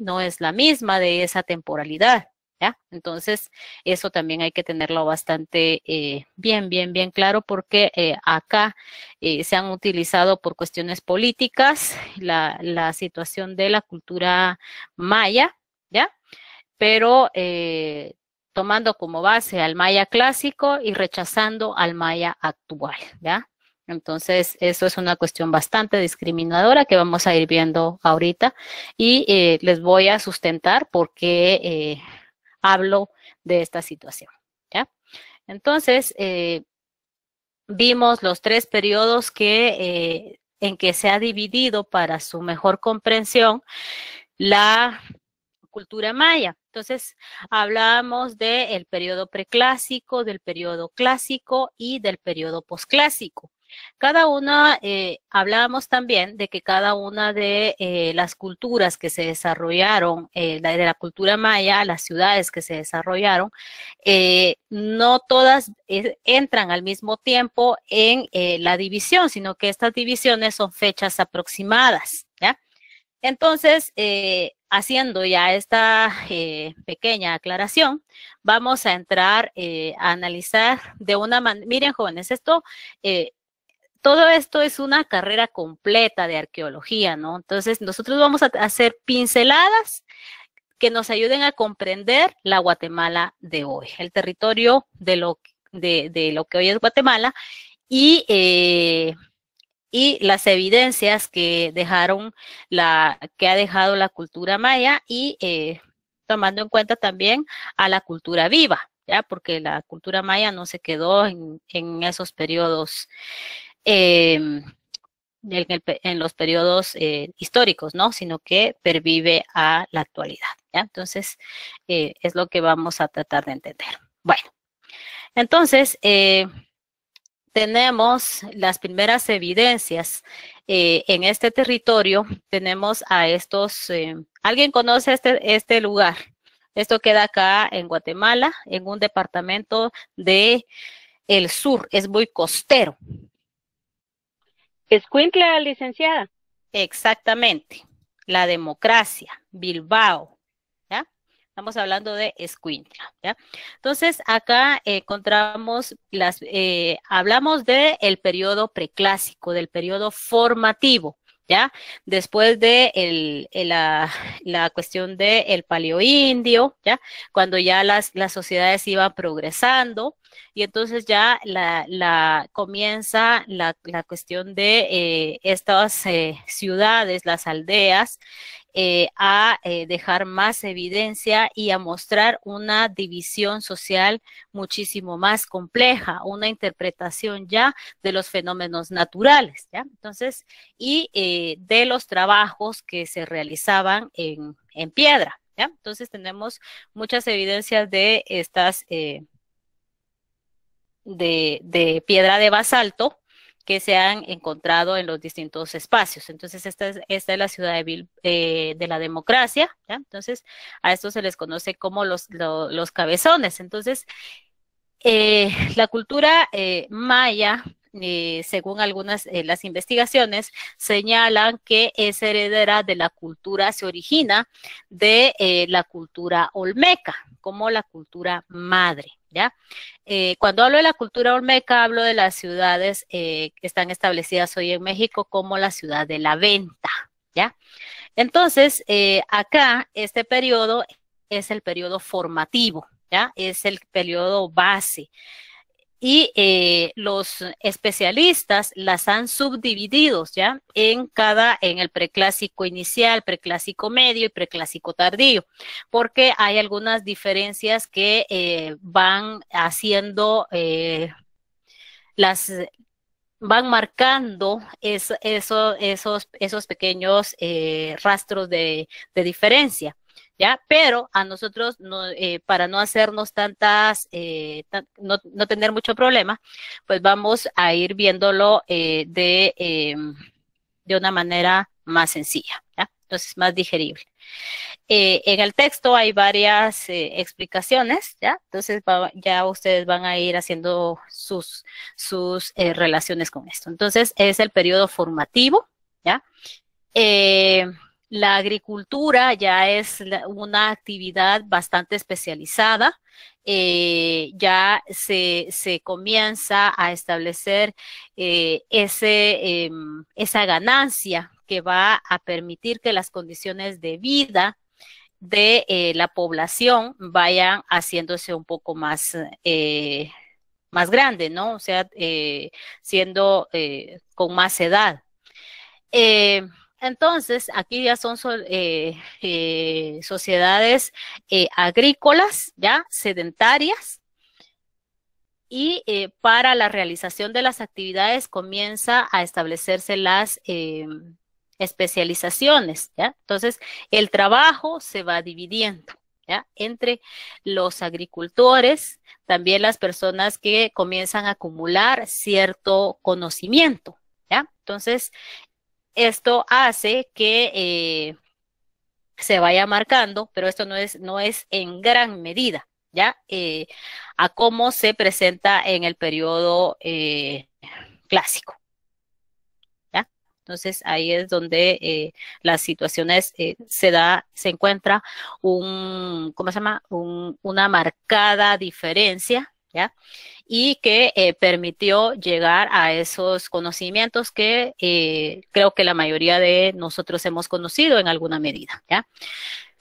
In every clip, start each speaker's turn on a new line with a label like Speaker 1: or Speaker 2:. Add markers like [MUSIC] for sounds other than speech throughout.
Speaker 1: no es la misma de esa temporalidad. ¿Ya? Entonces, eso también hay que tenerlo bastante eh, bien, bien, bien claro, porque eh, acá eh, se han utilizado por cuestiones políticas la, la situación de la cultura maya, ¿ya? Pero tomando como base al maya clásico y rechazando al maya actual, ¿ya? Entonces, eso es una cuestión bastante discriminadora que vamos a ir viendo ahorita y eh, les voy a sustentar por qué eh, hablo de esta situación. ¿ya? Entonces, eh, vimos los tres periodos que, en que se ha dividido para su mejor comprensión la cultura maya. Entonces, hablamos del periodo preclásico, del periodo clásico y del periodo posclásico. Cada una, eh, hablábamos también de que cada una de eh, las culturas que se desarrollaron, eh, de la cultura maya, las ciudades que se desarrollaron, no todas entran al mismo tiempo en la división, sino que estas divisiones son fechas aproximadas, ¿ya? Entonces, haciendo ya esta pequeña aclaración, vamos a entrar a analizar de una manera, miren jóvenes, esto todo esto es una carrera completa de arqueología, ¿no? Entonces, nosotros vamos a hacer pinceladas que nos ayuden a comprender la Guatemala de hoy, el territorio de lo, de, lo que hoy es Guatemala y, eh, y las evidencias que dejaron la, que ha dejado la cultura maya y eh, tomando en cuenta también a la cultura viva, ya porque la cultura maya no se quedó en, en esos periodos Em, en, los periodos eh, históricos, ¿no? Sino que pervive a la actualidad, Entonces, eh, es lo que vamos a tratar de entender. Bueno, entonces, eh, tenemos las primeras evidencias en este territorio, tenemos a estos, ¿alguien conoce este, este lugar? Esto queda acá en Guatemala, en un departamento de el sur, es muy costero, Escuintla, licenciada. Exactamente. La democracia, Bilbao. ¿ya? Estamos hablando de Escuintla. ¿ya? Entonces, acá eh, encontramos las, eh, hablamos del el periodo preclásico, del periodo formativo. ¿ya? Después de el, la, cuestión del paleo paleoindio, ¿ya? Cuando ya las, las sociedades iban progresando, y entonces ya la, comienza la, cuestión de eh, estas eh, ciudades, las aldeas, eh, a dejar más evidencia y a mostrar una división social muchísimo más compleja, una interpretación ya de los fenómenos naturales, ¿ya? Entonces, y de los trabajos que se realizaban en, piedra. ¿Ya? Entonces tenemos muchas evidencias de estas de, piedra de basalto que se han encontrado en los distintos espacios. Entonces, esta es, esta es la ciudad de, eh, la democracia. Entonces, a esto se les conoce como los, cabezones. Entonces, eh, la cultura eh, maya, según algunas las investigaciones, señalan que es heredera de la cultura, se origina de la cultura olmeca, como la cultura madre. ¿ya? Eh, cuando hablo de la cultura olmeca, hablo de las ciudades eh, que están establecidas hoy en México como la ciudad de la venta, ¿ya? Entonces, eh, acá este periodo es el periodo formativo, ¿ya? Es el periodo base y eh, los especialistas las han subdividido ya en cada, en el preclásico inicial, preclásico medio y preclásico tardío, porque hay algunas diferencias que eh, van haciendo eh, las van marcando esos, esos pequeños rastros de diferencia. ¿ya? Pero a nosotros, eh, para no hacernos tantas, eh, no, no, tener mucho problema, pues vamos a ir viéndolo eh, de, em, de una manera más sencilla, ¿ya? Entonces, más digerible. en el texto hay varias explicaciones, ¿ya? Entonces, ya ustedes van a ir haciendo sus, sus relaciones con esto. Entonces, es el periodo formativo, ¿ya? La agricultura ya es una actividad bastante especializada. Eh, ya se, comienza a establecer eh, ese, em, esa ganancia que va a permitir que las condiciones de vida de eh, la población vayan haciéndose un poco más, más grande, ¿no? O sea, siendo con más edad. Entonces, aquí ya son eh, eh, sociedades eh, agrícolas, ya, sedentarias, y para la realización de las actividades comienza a establecerse las em, especializaciones, ¿ya? Entonces, el trabajo se va dividiendo, ¿ya? Entre los agricultores, también las personas que comienzan a acumular cierto conocimiento, ¿ya? Entonces, esto hace que eh, se vaya marcando, pero esto no es, no es en gran medida, ¿ya? Eh, a cómo se presenta en el periodo eh, clásico. ¿ya? Entonces ahí es donde las situaciones se da, se encuentra un, ¿cómo se llama? una marcada diferencia y que eh, permitió llegar a esos conocimientos que eh, creo que la mayoría de nosotros hemos conocido en alguna medida,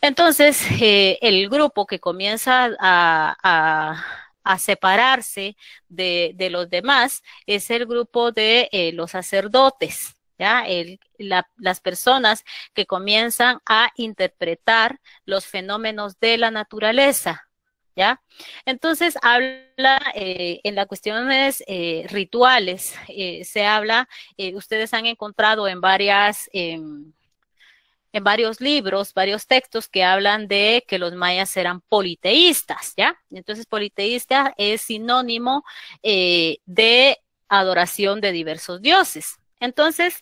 Speaker 1: Entonces, eh, el grupo que comienza a, separarse de, los demás es el grupo de los sacerdotes, ¿ya? las personas que comienzan a interpretar los fenómenos de la naturaleza, ¿ya? Entonces habla eh, en las cuestiones eh, rituales, eh, se habla, ustedes han encontrado en varias... Em, en varios libros, varios textos que hablan de que los mayas eran politeístas, ¿ya? Entonces, politeísta es sinónimo de adoración de diversos dioses. Entonces,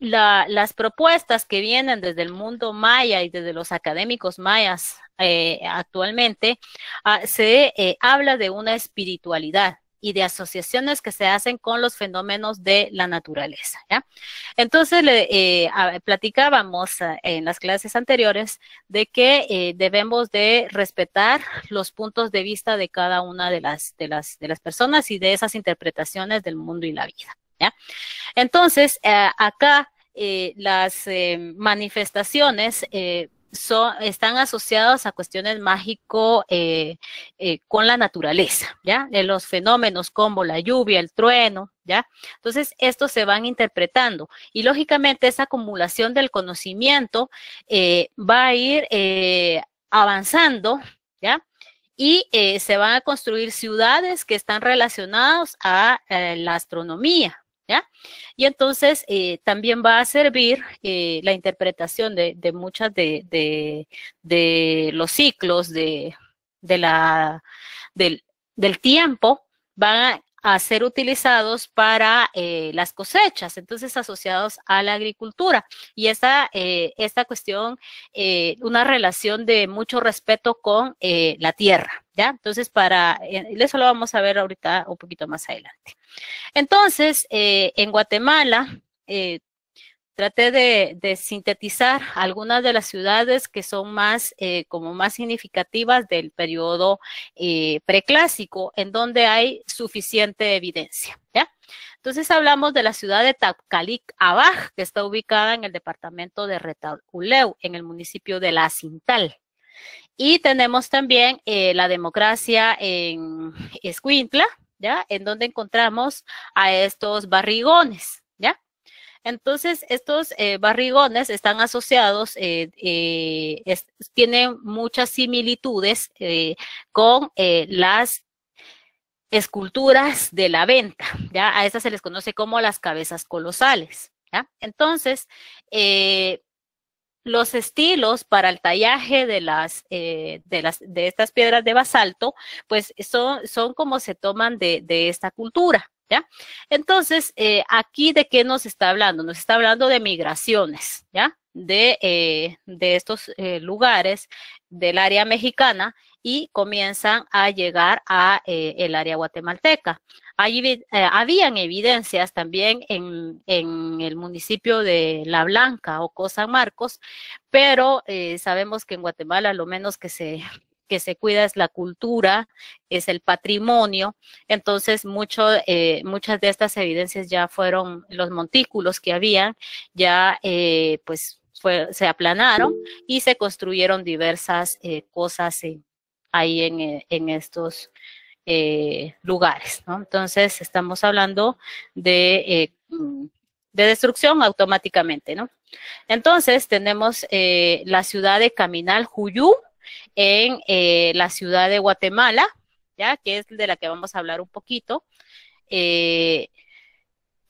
Speaker 1: las propuestas que vienen desde el mundo maya y desde los académicos mayas eh, actualmente, ah, se eh, habla de una espiritualidad y de asociaciones que se hacen con los fenómenos de la naturaleza. ¿ya? Entonces, eh, platicábamos ah, en las clases anteriores de que debemos de respetar los puntos de vista de cada una de las, de las, de las personas y de esas interpretaciones del mundo y la vida. ¿ya? Entonces, acá las manifestaciones están asociados a cuestiones mágico eh, eh, con la naturaleza, ¿ya? De los fenómenos como la lluvia, el trueno, ¿ya? Entonces, estos se van interpretando y lógicamente esa acumulación del conocimiento eh, va a ir avanzando, ¿ya? Y se van a construir ciudades que están relacionadas a la astronomía, ¿Ya? Y entonces eh, también va a servir eh, la interpretación de, muchas de, los ciclos de, la, del, del tiempo, van a a ser utilizados para eh, las cosechas, entonces asociados a la agricultura. Y esta, eh, esta cuestión, eh, una relación de mucho respeto con la tierra, ¿ya? Entonces, para, eso lo vamos a ver ahorita un poquito más adelante. Entonces, en Guatemala, traté de, sintetizar algunas de las ciudades que son más, eh, como más significativas del periodo eh, preclásico, en donde hay suficiente evidencia. ¿ya? Entonces hablamos de la ciudad de Tapcalic Abaj, que está ubicada en el departamento de Retalhuleu, en el municipio de La Cintal. Y tenemos también eh, la democracia en Escuintla, ¿ya? En donde encontramos a estos barrigones, entonces, estos eh, barrigones están asociados, eh, eh, tienen muchas similitudes con las esculturas de la venta, ¿ya? A estas se les conoce como las cabezas colosales, ¿ya? Entonces, eh, los estilos para el tallaje de las, eh, de las, de estas piedras de basalto, pues son, son como se toman de, de esta cultura. ¿Ya? Entonces, eh, aquí de qué nos está hablando? Nos está hablando de migraciones, ¿ya? De, eh, de estos lugares del área mexicana y comienzan a llegar a el área guatemalteca. Eh, habían evidencias también en, en, el municipio de La Blanca o Cosa Marcos, pero eh, sabemos que en Guatemala lo menos que se que se cuida es la cultura, es el patrimonio. Entonces, mucho, eh, muchas de estas evidencias ya fueron los montículos que habían, ya eh, pues se aplanaron y se construyeron diversas cosas ahí en, en, estos eh, lugares. ¿no? Entonces, estamos hablando de, eh, de destrucción automáticamente. ¿no? Entonces, tenemos eh, la ciudad de Caminal Juyú en la ciudad de Guatemala, ya que es de la que vamos a hablar un poquito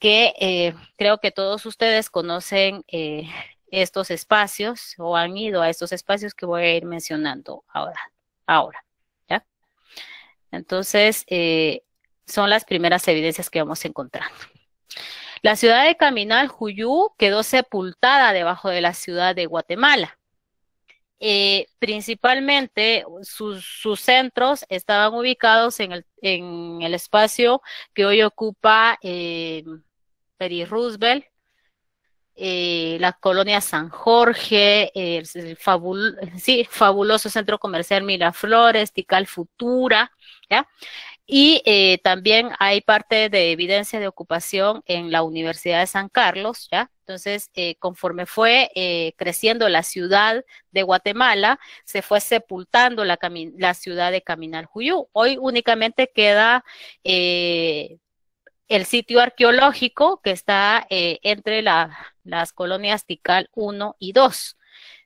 Speaker 1: que creo que todos ustedes conocen estos espacios o han ido a estos espacios que voy a ir mencionando ahora. ahora. Entonces, eh, son las primeras evidencias que vamos encontrando. La ciudad de Caminal, Juyú, quedó sepultada debajo de la ciudad de Guatemala. Eh, principalmente sus, centros estaban ubicados en el, espacio que hoy ocupa eh, Peri Roosevelt, eh, la colonia San Jorge, el, fabuloso centro comercial Miraflores, Tical Futura, ¿ya? Y eh, también hay parte de evidencia de ocupación en la Universidad de San Carlos, ¿ya? Entonces, eh, conforme fue eh, creciendo la ciudad de Guatemala, se fue sepultando la, ciudad de Caminal Juyú. Hoy únicamente queda el sitio arqueológico que está entre las colonias Tical 1 y 2,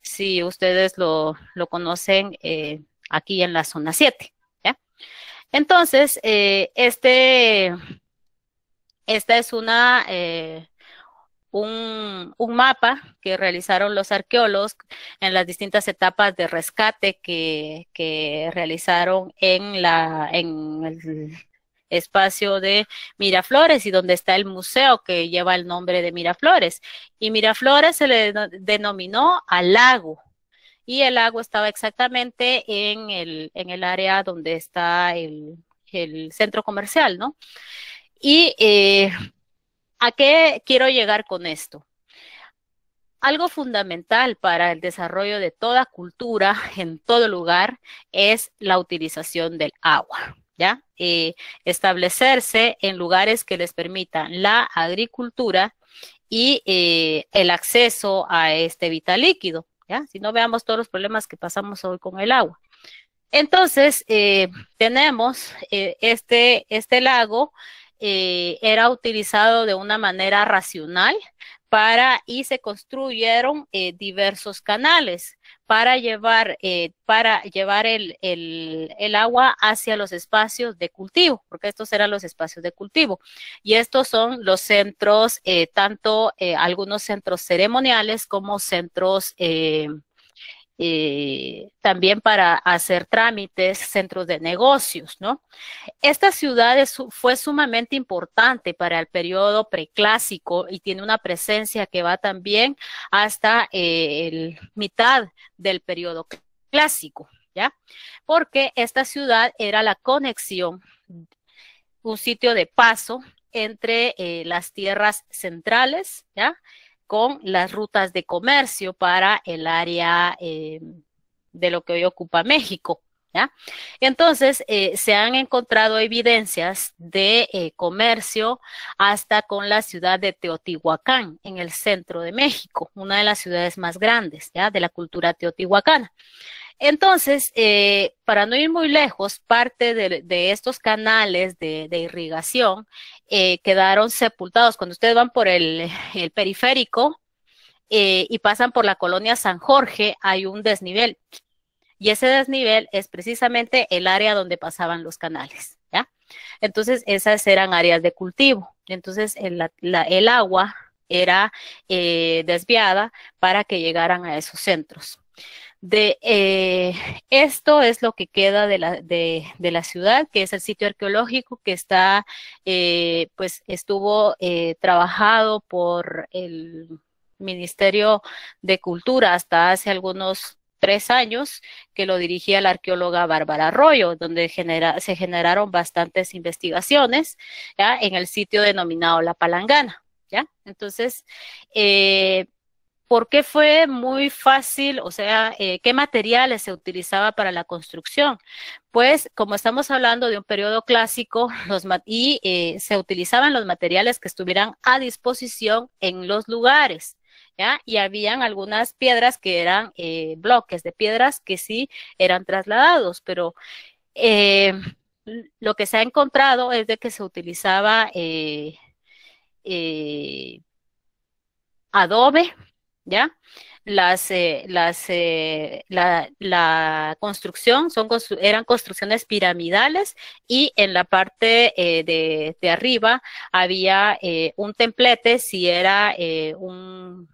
Speaker 1: si ustedes lo, lo conocen aquí en la zona 7. Entonces, eh, este, esta es una, eh, un, mapa que realizaron los arqueólogos en las distintas etapas de rescate que, que realizaron en, la, en el espacio de Miraflores y donde está el museo que lleva el nombre de Miraflores. Y Miraflores se le denominó al lago y el agua estaba exactamente en el, área donde está el, centro comercial, ¿no? Y eh, a qué quiero llegar con esto. Algo fundamental para el desarrollo de toda cultura en todo lugar es la utilización del agua. ¿Ya? Eh, establecerse en lugares que les permitan la agricultura y eh, el acceso a este vital líquido. Si no veamos todos los problemas que pasamos hoy con el agua. Entonces, eh, tenemos eh, este, este lago, eh, era utilizado de una manera racional para y se construyeron diversos canales para llevar, eh, para llevar el, agua hacia los espacios de cultivo, porque estos eran los espacios de cultivo. Y estos son los centros, eh, tanto eh, algunos centros ceremoniales como centros eh, también para hacer trámites, centros de negocios, ¿no? Esta ciudad fue sumamente importante para el periodo preclásico y tiene una presencia que va también hasta eh, el mitad del periodo clásico, ¿ya? Porque esta ciudad era la conexión, un sitio de paso entre eh, las tierras centrales, ¿ya? con las rutas de comercio para el área eh, de lo que hoy ocupa México. ¿ya? Entonces, eh, se han encontrado evidencias de eh, comercio hasta con la ciudad de Teotihuacán, en el centro de México, una de las ciudades más grandes ¿ya? de la cultura teotihuacana. Entonces, eh, para no ir muy lejos, parte de, estos canales de, irrigación eh, quedaron sepultados. Cuando ustedes van por el, periférico eh, y pasan por la colonia San Jorge, hay un desnivel. Y ese desnivel es precisamente el área donde pasaban los canales. ¿ya? Entonces, esas eran áreas de cultivo. Entonces, el agua era desviada para que llegaran a esos centros. De eh, esto es lo que queda de la, de, de, la ciudad, que es el sitio arqueológico que está, eh, pues estuvo eh, trabajado por el Ministerio de Cultura hasta hace algunos tres años que lo dirigía la arqueóloga Bárbara Arroyo, donde genera, se generaron bastantes investigaciones ¿ya? en el sitio denominado La Palangana. ¿ya? Entonces, eh, ¿Por qué fue muy fácil? O sea, eh, ¿qué materiales se utilizaba para la construcción? Pues, como estamos hablando de un periodo clásico, [LAUGHS] y eh, se utilizaban los materiales que estuvieran a disposición en los lugares. Y habían algunas piedras que eran eh, bloques de piedras que sí eran trasladados, pero lo que se ha encontrado es de que se utilizaba adobe ¿ya? Las, eh, las, eh, la, la, construcción son, eran construcciones piramidales y en la parte eh, de, de, arriba había eh, un templete, si era un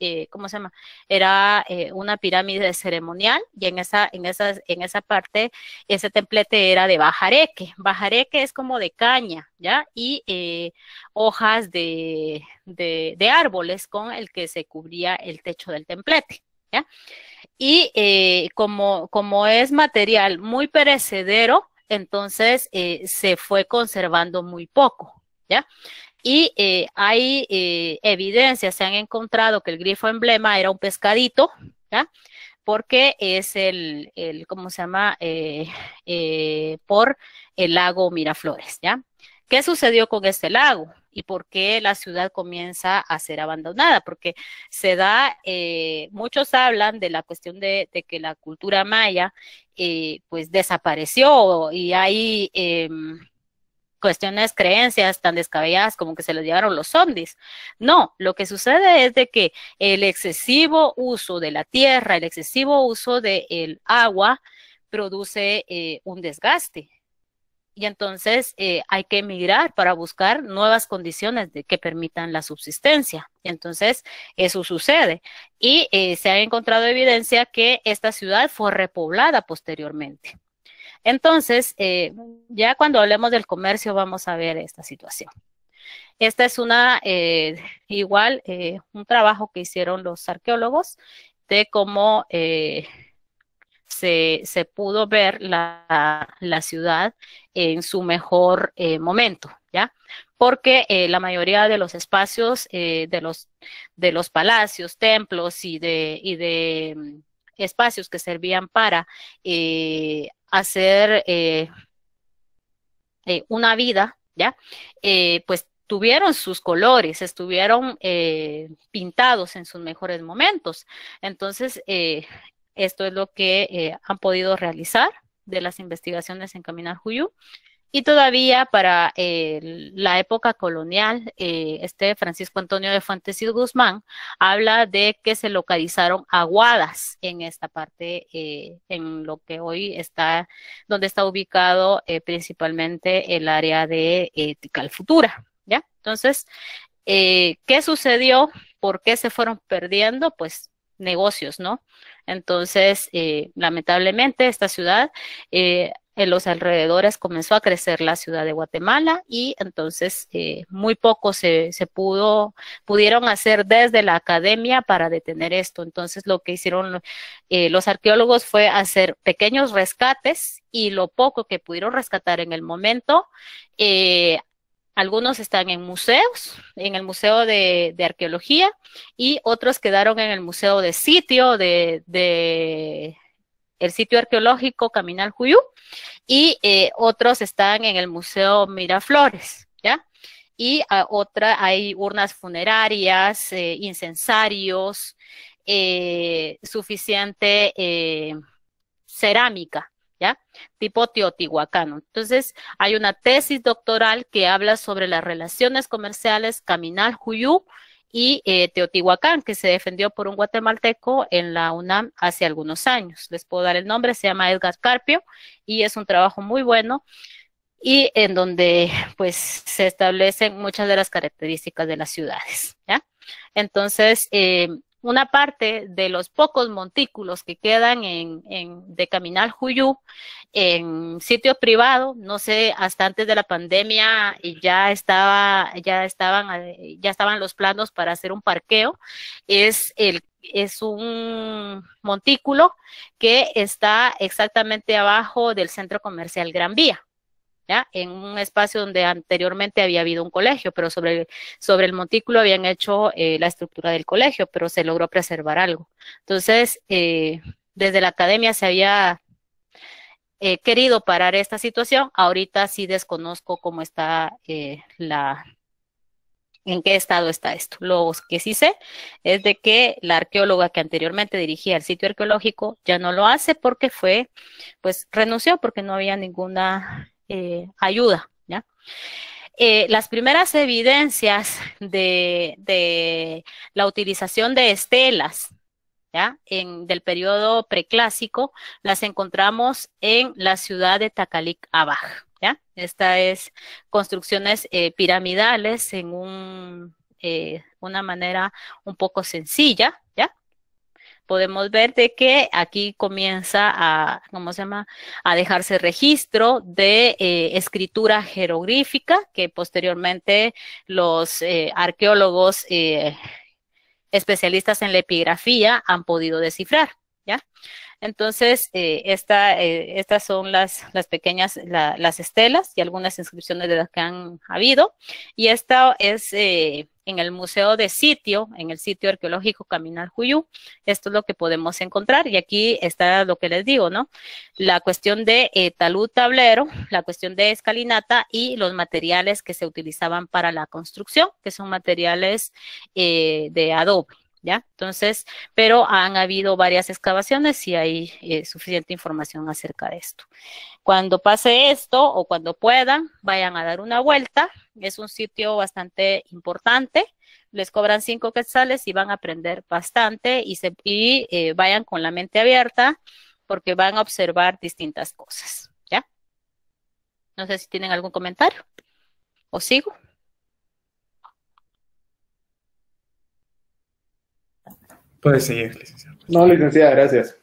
Speaker 1: eh, ¿cómo se llama? Era eh, una pirámide ceremonial y en esa, en en esa parte ese templete era de bajareque. Bajareque es como de caña, ¿ya? Y eh, hojas de, de, árboles con el que se cubría el techo del templete, ¿ya? Y como, como es material muy perecedero, entonces se fue conservando muy poco, ¿ya? y eh, hay eh, evidencias, se han encontrado que el grifo emblema era un pescadito, ¿ya? porque es el, el ¿cómo se llama? Eh, eh, por el lago Miraflores, ¿ya? ¿Qué sucedió con este lago? y por qué la ciudad comienza a ser abandonada, porque se da, eh, muchos hablan de la cuestión de, que la cultura maya eh, pues desapareció y hay em, cuestiones, creencias tan descabelladas como que se los llevaron los zombies. No, lo que sucede es de que el excesivo uso de la tierra, el excesivo uso del agua produce eh, un desgaste. Y entonces eh, hay que emigrar para buscar nuevas condiciones de, que permitan la subsistencia. Entonces, eso sucede. Y eh, se ha encontrado evidencia que esta ciudad fue repoblada posteriormente. Entonces, eh, ya cuando hablemos del comercio vamos a ver esta situación. Esta es una, eh, igual, eh, un trabajo que hicieron los arqueólogos de cómo se, pudo ver la, ciudad en su mejor momento, ¿ya? Porque la mayoría de los espacios de, los, de los palacios, templos y de, y de mm, espacios que servían para hacer eh, eh, una vida, ¿ya? Eh, pues tuvieron sus colores, estuvieron pintados en sus mejores momentos. Entonces, esto es lo que han podido realizar de las investigaciones en Caminar Juyú. Y todavía para eh, la época colonial, eh, este Francisco Antonio de Fuentes y Guzmán habla de que se localizaron aguadas en esta parte, eh, en lo que hoy está, donde está ubicado eh, principalmente el área de Futura, ¿ya? Entonces, ¿qué sucedió? ¿Por qué se fueron perdiendo? Pues negocios, ¿no? Entonces, eh, lamentablemente, esta ciudad, eh, en los alrededores comenzó a crecer la ciudad de Guatemala y entonces eh, muy poco se, se, pudo, pudieron hacer desde la academia para detener esto. Entonces lo que hicieron los arqueólogos fue hacer pequeños rescates y lo poco que pudieron rescatar en el momento, algunos están en museos, en el Museo de, Arqueología, y otros quedaron en el Museo de Sitio, de, el sitio arqueológico Caminal Juyú, y eh, otros están en el Museo Miraflores, ¿ya? Y ah, otra, hay urnas funerarias, eh, incensarios, eh, suficiente cerámica, Tipo teotihuacano. Entonces, hay una tesis doctoral que habla sobre las relaciones comerciales Caminal Juyú y eh, Teotihuacán, que se defendió por un guatemalteco en la UNAM hace algunos años. Les puedo dar el nombre, se llama Edgar Carpio y es un trabajo muy bueno y en donde pues se establecen muchas de las características de las ciudades, ¿ya? Entonces, eh, una parte de los pocos montículos que quedan en, en de Caminal Juyú en sitio privado, no sé, hasta antes de la pandemia ya estaba, ya estaban, ya estaban los planos para hacer un parqueo, es el es un montículo que está exactamente abajo del centro comercial Gran Vía. En un espacio donde anteriormente había habido un colegio, pero sobre el, sobre el montículo habían hecho eh, la estructura del colegio, pero se logró preservar algo. Entonces, eh, desde la academia se había eh, querido parar esta situación. Ahorita sí desconozco cómo está eh, la, en qué estado está esto. Lo que sí sé es de que la arqueóloga que anteriormente dirigía el sitio arqueológico ya no lo hace porque fue, pues renunció porque no había ninguna eh, ayuda. ¿ya? Eh, las primeras evidencias de, de, la utilización de estelas ¿ya? En, del preclásico las encontramos en la ciudad de Takalik Abaj. ¿ya? Esta es construcciones eh, piramidales en un, una manera un poco sencilla, ¿ya? podemos ver de que aquí comienza a, ¿cómo se llama?, a dejarse registro de eh, escritura jeroglífica que posteriormente los eh, arqueólogos eh, especialistas en la epigrafía han podido descifrar, ¿ya? Entonces, esta, estas son las, las pequeñas, las estelas y algunas inscripciones de las que han habido. Y esta es en el museo de sitio, en el sitio arqueológico Caminar Juyú. Esto es lo que podemos encontrar y aquí está lo que les digo, ¿no? La cuestión de eh, talud tablero, la cuestión de escalinata y los materiales que se utilizaban para la construcción, que son materiales eh, de adobe. ¿ya? Entonces, pero han habido varias excavaciones y hay eh, suficiente información acerca de esto. Cuando pase esto o cuando puedan, vayan a dar una vuelta. Es un sitio bastante importante. Les cobran cinco quetzales y van a aprender bastante y, se, eh, vayan con la mente abierta porque van a observar distintas cosas, ¿ya? No sé si tienen algún comentario. ¿O sigo? Puede seguir, No, licenciada, gracias.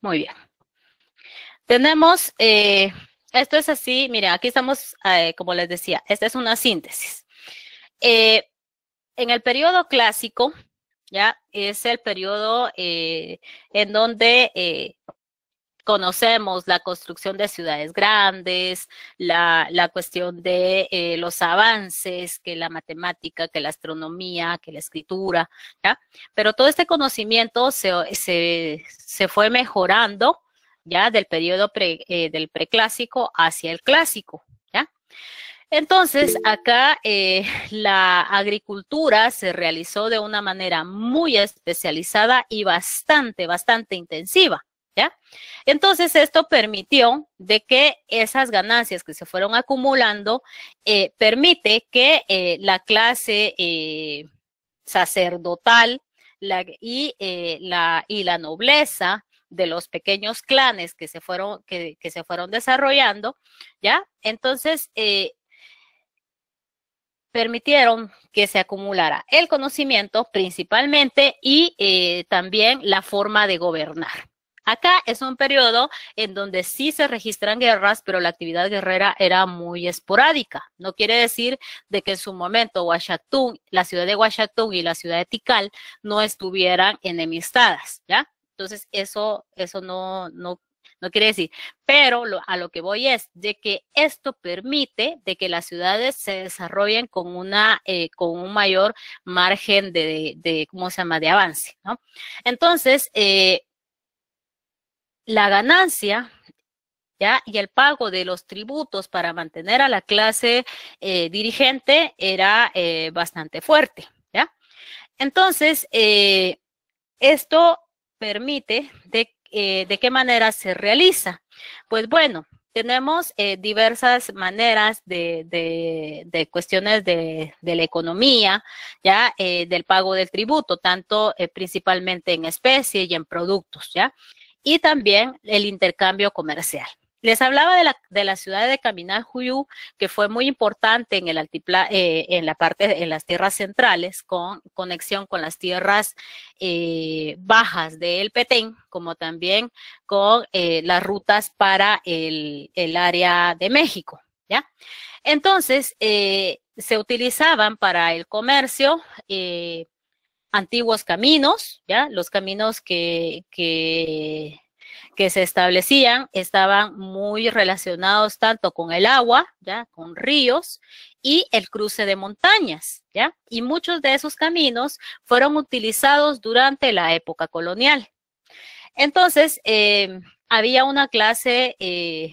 Speaker 1: Muy bien. Tenemos, eh, esto es así, mira, aquí estamos, eh, como les decía, esta es una síntesis. Eh, en el periodo clásico, ya es el periodo en donde conocemos la construcción de ciudades grandes, la, la cuestión de eh, los avances que la matemática, que la astronomía, que la escritura, ¿ya? Pero todo este conocimiento se, se, se fue mejorando, ¿ya? Del periodo eh, del preclásico hacia el clásico, ¿ya? Entonces, acá eh, la agricultura se realizó de una manera muy especializada y bastante, bastante intensiva. ¿Ya? Entonces, esto permitió de que esas ganancias que se fueron acumulando, eh, permite que eh, la clase eh, sacerdotal y, la, nobleza de los pequeños clanes que se fueron, que, que se fueron desarrollando, ¿ya? Entonces, permitieron que se acumulara el conocimiento principalmente y también la forma de gobernar. Acá es un periodo en donde sí se registran guerras, pero la actividad guerrera era muy esporádica. No quiere decir de que en su momento Huachatún, la ciudad de Huachatún y la ciudad de Tikal no estuvieran enemistadas, ¿ya? Entonces, eso, eso no, no, no quiere decir. Pero a lo que voy es de que esto permite de que las ciudades se desarrollen con una, eh, con un mayor margen de, de, de, ¿cómo se llama?, de avance, ¿no? Entonces, eh, la ganancia ¿ya? y el pago de los tributos para mantener a la clase eh, dirigente era eh, bastante fuerte. ¿ya? Entonces, eh, esto permite de, de qué manera se realiza. Pues bueno, tenemos diversas maneras de, de, cuestiones de, de, la economía, ya del pago del tributo, tanto principalmente en especie y en productos, ya y también el intercambio comercial. Les hablaba de la, de ciudad de Juyú, que fue muy importante en el altipla, eh, en la parte, en las tierras centrales, con conexión con las tierras eh, bajas del Petén, como también con eh, las rutas para el, el, área de México, ¿ya? Entonces, eh, se utilizaban para el comercio, antiguos caminos, ¿ya? Los caminos que, que, se establecían estaban muy relacionados tanto con el agua, ¿ya? Con ríos y el cruce de montañas, ¿ya? Y muchos de esos caminos fueron utilizados durante la época colonial. Entonces, em, había una clase eh,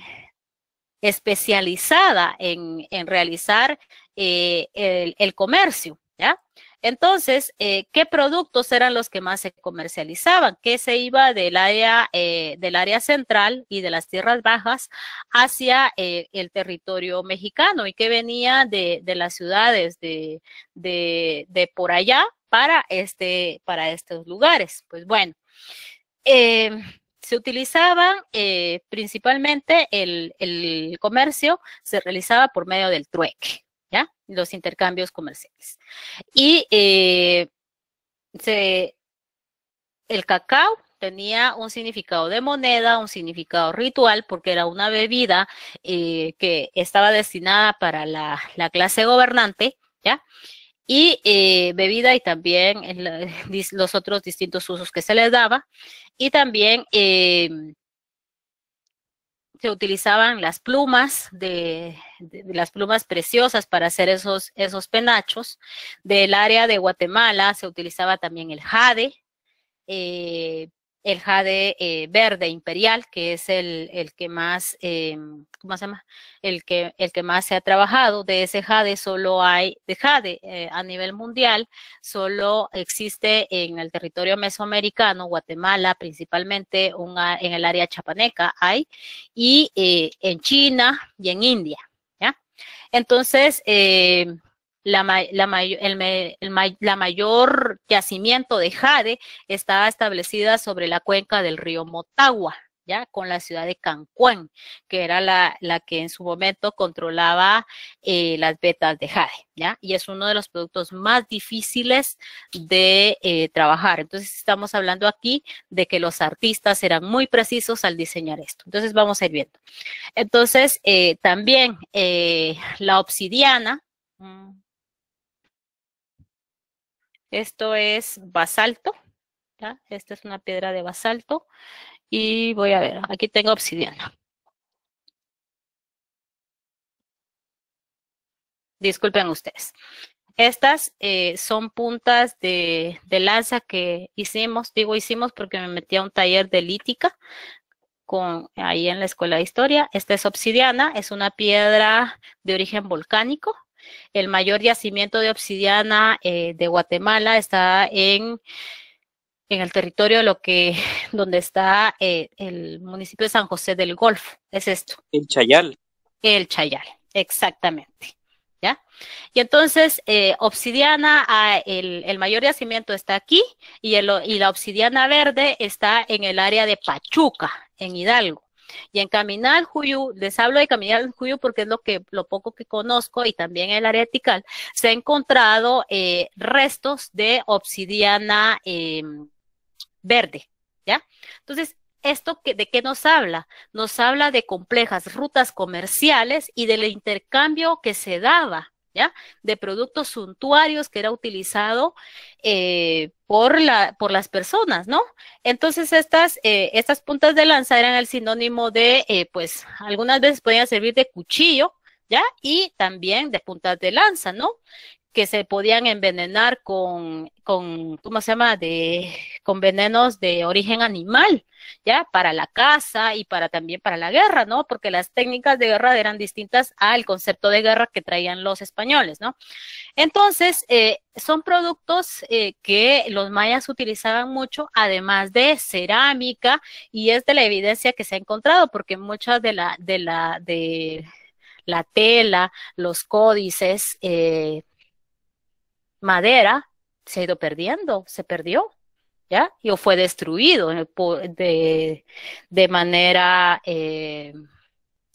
Speaker 1: especializada en, realizar eh, el, el, comercio, ¿ya? Entonces, eh, ¿qué productos eran los que más se comercializaban? ¿Qué se iba del área, eh, del área central y de las tierras bajas hacia eh, el territorio mexicano y qué venía de, las ciudades de, por allá para, este, para estos lugares. Pues bueno, se utilizaba principalmente el comercio, se realizaba por medio del trueque. ¿ya? Los intercambios comerciales. Y eh, el cacao tenía un significado de moneda, un significado ritual, porque era una bebida eh, que estaba destinada para la, clase gobernante, ¿ya? Y eh, bebida y también [LAUGHS] los otros distintos usos que se les daba. Y también se utilizaban las plumas de, las plumas preciosas para hacer esos, esos penachos. Del área de Guatemala se utilizaba también el jade, eh, el jade eh, verde imperial, que es el, que más, eh, se El que, el que más se ha trabajado. De ese jade solo hay, de jade a nivel mundial, solo existe en el territorio mesoamericano, Guatemala principalmente, en el área chapaneca hay, y en China y en India. Entonces, eh, la, la, mayor yacimiento de jade está establecida sobre la cuenca del río Motagua. Con la ciudad de Cancún, que era la, la que en su momento controlaba eh, las vetas de jade, ¿ya? Y es uno de los productos más difíciles de eh, trabajar. Entonces, estamos hablando aquí de que los artistas eran muy precisos al diseñar esto. Entonces, vamos a ir viendo. Entonces, eh, también la obsidiana. Mm, esto es basalto, Esta es una piedra de basalto. Y voy a ver, aquí tengo obsidiana. Disculpen ustedes. Estas eh, son puntas de, lanza que hicimos, digo hicimos porque me metí a un taller de lítica con, ahí en la Escuela de Historia. Esta es obsidiana, es una piedra de origen volcánico. El mayor yacimiento de obsidiana eh, de Guatemala está en en el territorio lo que, [LAUGHS] donde está eh, el municipio de San José del Golfo. Es esto. El Chayal. El Chayal, exactamente. ¿Ya? Y entonces, eh, obsidiana, ah, el, mayor yacimiento está aquí y, el, y la obsidiana verde está en el área de Pachuca, en Hidalgo. Y en Caminal Juyú, les hablo de Caminal Juyú porque es lo que lo poco que conozco y también el área etical, se han encontrado eh, restos de obsidiana eh, verde, ¿ya? Entonces, ¿esto de qué nos habla? Nos habla de complejas rutas comerciales y del intercambio que se daba, ¿ya? De productos suntuarios que era utilizado eh, por, la, por las personas, ¿no? Entonces, estas, eh, estas puntas de lanza eran el sinónimo de, eh, pues, algunas veces podían servir de cuchillo, ¿ya? Y también de puntas de lanza, ¿no? que se podían envenenar con, con ¿cómo se llama?, de, con venenos de origen animal, ¿ya? Para la caza y para también para la guerra, ¿no? Porque las técnicas de guerra eran distintas al concepto de guerra que traían los españoles, ¿no? Entonces, eh, son productos eh, que los mayas utilizaban mucho, además de cerámica, y es de la evidencia que se ha encontrado, porque muchas de la, de la, de la tela, los códices, eh, madera se ha ido perdiendo, se perdió, ¿ya? Y o fue destruido eh, de, de manera eh,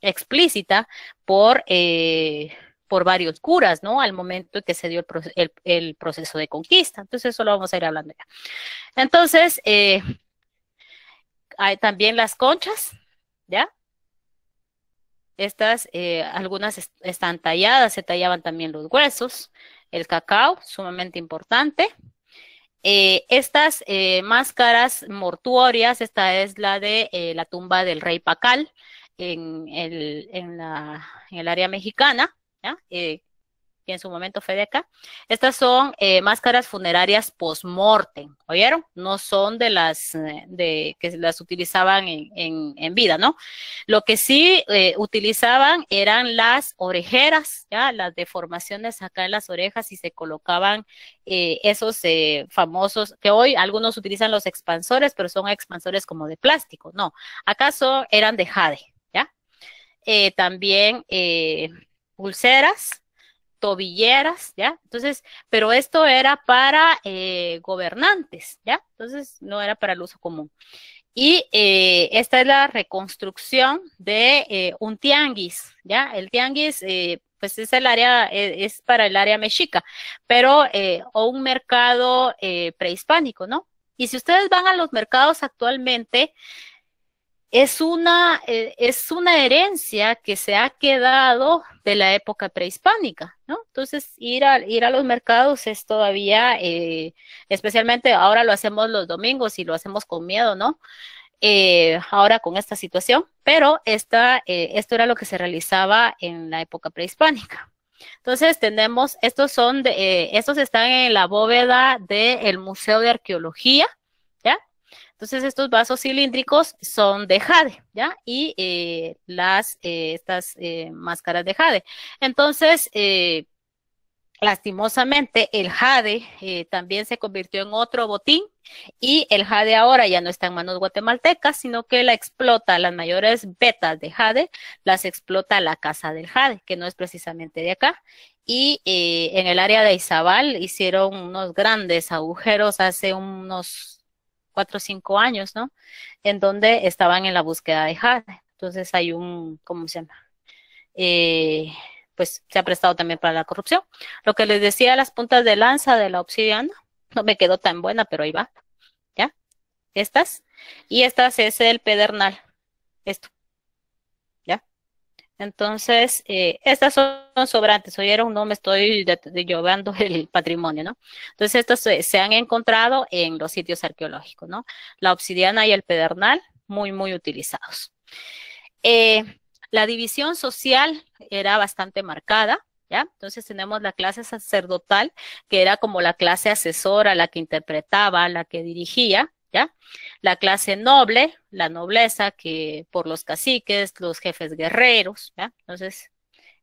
Speaker 1: explícita por, eh, por varios curas, ¿no? Al momento que se dio el, el, proceso de conquista. Entonces, eso lo vamos a ir hablando ya. Entonces, hay también las conchas, ¿ya? Estas, algunas están talladas, se tallaban también los huesos, el cacao, sumamente importante. Eh, estas eh, máscaras mortuorias, esta es la de eh, la tumba del rey Pacal en el, en el área mexicana, ¿ya? en su momento fue de acá. Estas son eh, máscaras funerarias post-mortem, ¿oyeron? No son de las eh, de, que las utilizaban en, vida, ¿no? Lo que sí eh, utilizaban eran las orejeras, ¿ya? Las deformaciones acá en las orejas y se colocaban esos famosos, que hoy algunos utilizan los expansores, pero son expansores como de plástico, ¿no? Acaso eran de jade, ¿ya? también pulseras, tobilleras, ¿ya? Entonces, pero esto era para eh, gobernantes, ¿ya? Entonces, no era para el uso común. Y eh, esta es la reconstrucción de eh, un tianguis, ¿ya? El tianguis, eh, pues es el área, e, es, para el área mexica, pero, eh, o un mercado prehispánico, ¿no? Y si ustedes van a los mercados actualmente, es una, eh, es una herencia que se ha quedado de la época prehispánica, ¿no? Entonces, ir a, ir a los mercados es todavía, eh, especialmente ahora lo hacemos los domingos y lo hacemos con miedo, ¿no? Eh, ahora con esta situación, pero esta, esto era lo que se realizaba en la época prehispánica. Entonces tenemos, estos son, de, estos están en la bóveda del Museo de Arqueología, entonces, estos vasos cilíndricos son de jade, ¿ya? Y eh, las, eh, estas eh, máscaras de jade. Entonces, eh, lastimosamente, el jade eh, también se convirtió en otro botín y el jade ahora ya no está en manos guatemaltecas, sino que la explota, las mayores betas de jade, las explota la casa del jade, que no es precisamente de acá. Y en el área de Izabal hicieron unos grandes agujeros hace unos cuatro o cinco años, ¿no? En donde estaban en la búsqueda de jade. Entonces hay un, ¿cómo se llama? Eh, pues se ha prestado también para la corrupción. Lo que les decía, las puntas de lanza de la obsidiana, no me quedó tan buena, pero ahí va. ¿Ya? Estas. Y estas es el pedernal. Esto. Entonces, eh, estas son sobrantes, hoy era un nombre estoy llevando [LAUGHS] el patrimonio, ¿no? Entonces, estas se, se han encontrado en los sitios arqueológicos, ¿no? La obsidiana y el pedernal, muy, muy utilizados. Eh, la división social era bastante marcada, ¿ya? Entonces tenemos la clase sacerdotal, que era como la clase asesora, la que interpretaba, la que dirigía, la clase noble, la nobleza que por los caciques, los jefes guerreros, ¿ya? Entonces,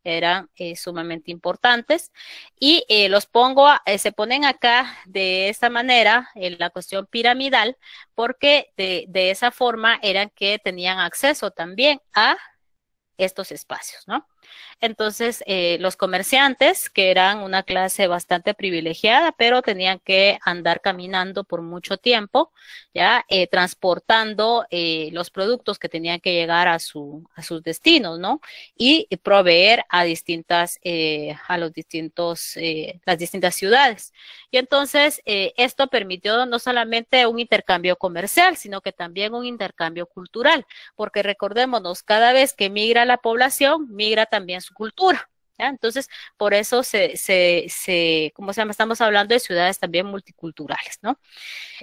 Speaker 1: eran eh, sumamente importantes. Y eh, los pongo, eh, se ponen acá de esta manera, en la cuestión piramidal, porque de, de esa forma eran que tenían acceso también a estos espacios, ¿no? Entonces, eh, los comerciantes, que eran una clase bastante privilegiada, pero tenían que andar caminando por mucho tiempo, ya eh, transportando eh, los productos que tenían que llegar a, su, a sus destinos, ¿no? Y proveer a distintas, a los distintos, las distintas ciudades. Y entonces, esto permitió no solamente un intercambio comercial, sino que también un intercambio cultural, porque recordémonos, cada vez que migra la población, migra también su cultura. ¿ya? Entonces, por eso se, se, se, ¿cómo se llama? Estamos hablando de ciudades también multiculturales, ¿no?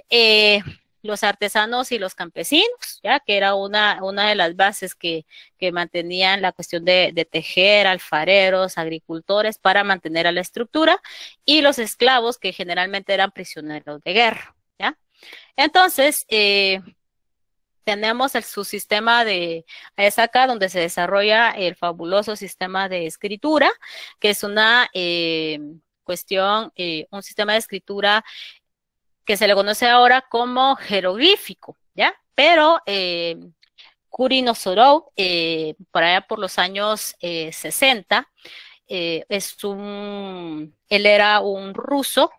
Speaker 1: Eh, los artesanos y los campesinos, ya que era una, una de las bases que, que mantenían la cuestión de, de, tejer, alfareros, agricultores para mantener a la estructura, y los esclavos que generalmente eran prisioneros de guerra. ¿ya? Entonces, eh, tenemos el, subsistema sistema de, es acá donde se desarrolla el fabuloso sistema de escritura, que es una eh, cuestión, eh, un sistema de escritura que se le conoce ahora como jeroglífico, ¿ya? Pero eh, eh, por allá por los años 60, eh, eh, es un, él era un ruso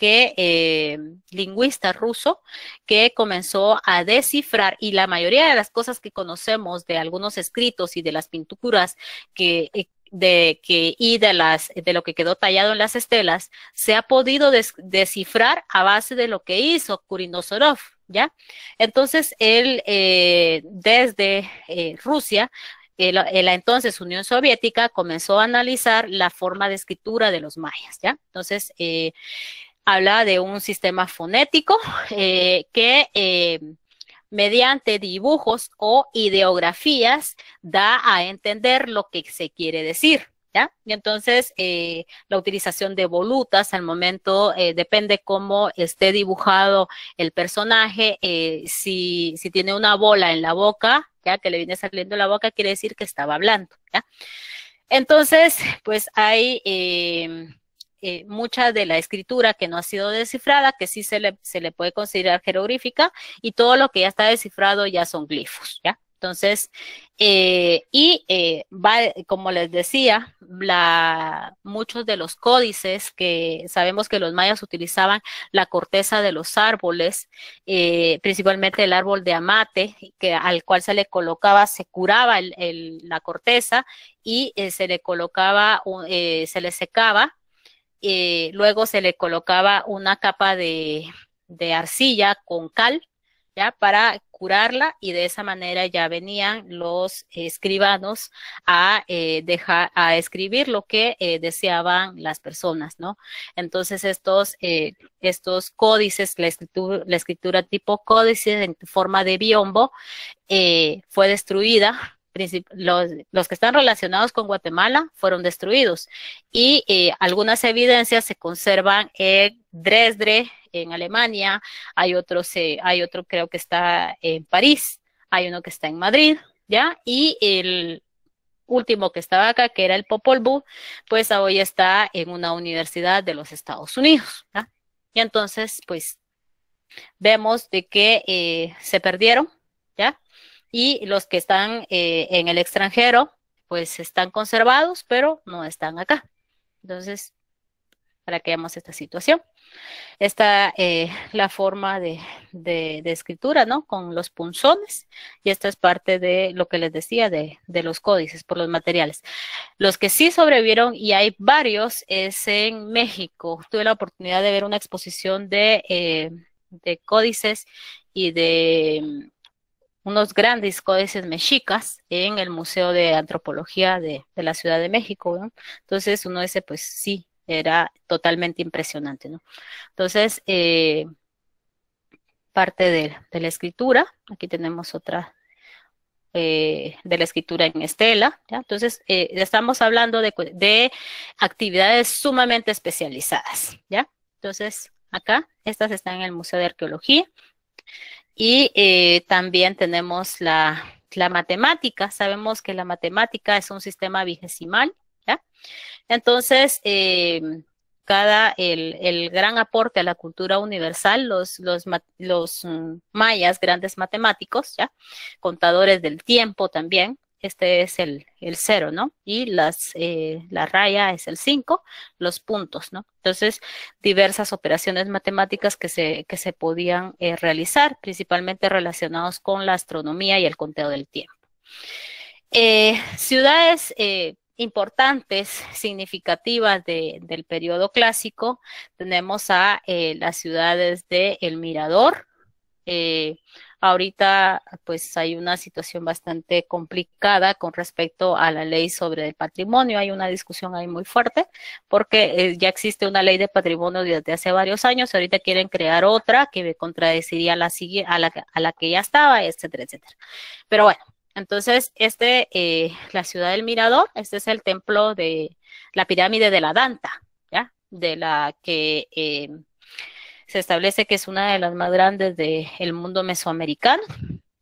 Speaker 1: que eh, lingüista ruso que comenzó a descifrar y la mayoría de las cosas que conocemos de algunos escritos y de las pinturas que eh, de que y de las de lo que quedó tallado en las estelas se ha podido descifrar a base de lo que hizo Kurinosorov, ¿ya? Entonces él eh, desde Rusia la entonces Unión Soviética comenzó a analizar la forma de escritura de los mayas, ¿ya? Entonces, eh, habla de un sistema fonético eh, que eh, mediante dibujos o ideografías da a entender lo que se quiere decir. ¿Ya? Y entonces eh, la utilización de volutas al momento depende cómo esté dibujado el personaje. si, si, tiene una bola en la boca, ya que le viene saliendo la boca, quiere decir que estaba hablando. ¿ya? Entonces, pues hay eh, mucha de la escritura que no ha sido descifrada, que sí se le, se le puede considerar jeroglífica, y todo lo que ya está descifrado ya son glifos, ¿ya? Entonces, eh, y eh, va, eh, como les decía, la, muchos de los códices que sabemos que los mayas utilizaban la corteza de los árboles, eh, principalmente el árbol de amate, que, al cual se le colocaba, se curaba la corteza y eh, se le colocaba, se le secaba eh, luego se le colocaba una capa de, de arcilla con cal, ya para curarla y de esa manera ya venían los escribanos a eh, dejar a escribir lo que eh, deseaban las personas, ¿no? Entonces estos eh, estos códices, la escritura, la escritura tipo códices en forma de biombo eh, fue destruida los, los, que están relacionados con Guatemala fueron destruidos y eh, algunas evidencias se conservan en Dresde, en Alemania, hay otros, eh, hay otro creo que está en París, hay uno que está en Madrid, ¿ya? Y el último que estaba acá, que era el Popol Vuh, pues hoy está en una universidad de los Estados Unidos, ¿ya? Y entonces, pues, vemos de que eh, se perdieron y los que están eh, en el extranjero, pues están conservados, pero no están acá. Entonces, para que veamos esta situación. Esta eh, la forma de, escritura, ¿no? Con los punzones. Y esta es parte de lo que les decía de, de, los códices por los materiales. Los que sí sobrevivieron, y hay varios, es en México. Tuve la oportunidad de ver una exposición de eh, códices y de unos grandes códices mexicas en el Museo de Antropología de, la Ciudad de México, Entonces uno dice, pues sí, era totalmente impresionante, ¿no? Entonces, eh, parte de, la escritura, aquí tenemos otra eh, de la escritura en estela, Entonces, eh, estamos hablando de, de actividades sumamente especializadas, ¿ya? Entonces, acá, estas están en el Museo de Arqueología, y eh, también tenemos la, la, matemática. Sabemos que la matemática es un sistema vigesimal, ¿ya? Entonces, eh, cada, el, el, gran aporte a la cultura universal, los, los, los mm, mayas, grandes matemáticos, ¿ya? contadores del tiempo también, este es el, cero, ¿no? Y las, eh, la raya es el 5, los puntos, ¿no? Entonces, diversas operaciones matemáticas que se, podían eh, realizar, principalmente relacionados con la astronomía y el conteo del tiempo. Eh, ciudades importantes, significativas del periodo clásico, tenemos a las ciudades de El Mirador, Ahorita pues hay una situación bastante complicada con respecto a la ley sobre el patrimonio. Hay una discusión ahí muy fuerte porque eh, ya existe una ley de patrimonio desde hace varios años. Ahorita quieren crear otra que contradeciría a la, a a la que ya estaba, etcétera, etcétera. Pero bueno, entonces, este, eh, la ciudad del mirador, este es el templo de la pirámide de la Danta, ¿ya? De la que eh, se establece que es una de las más grandes del mundo mesoamericano.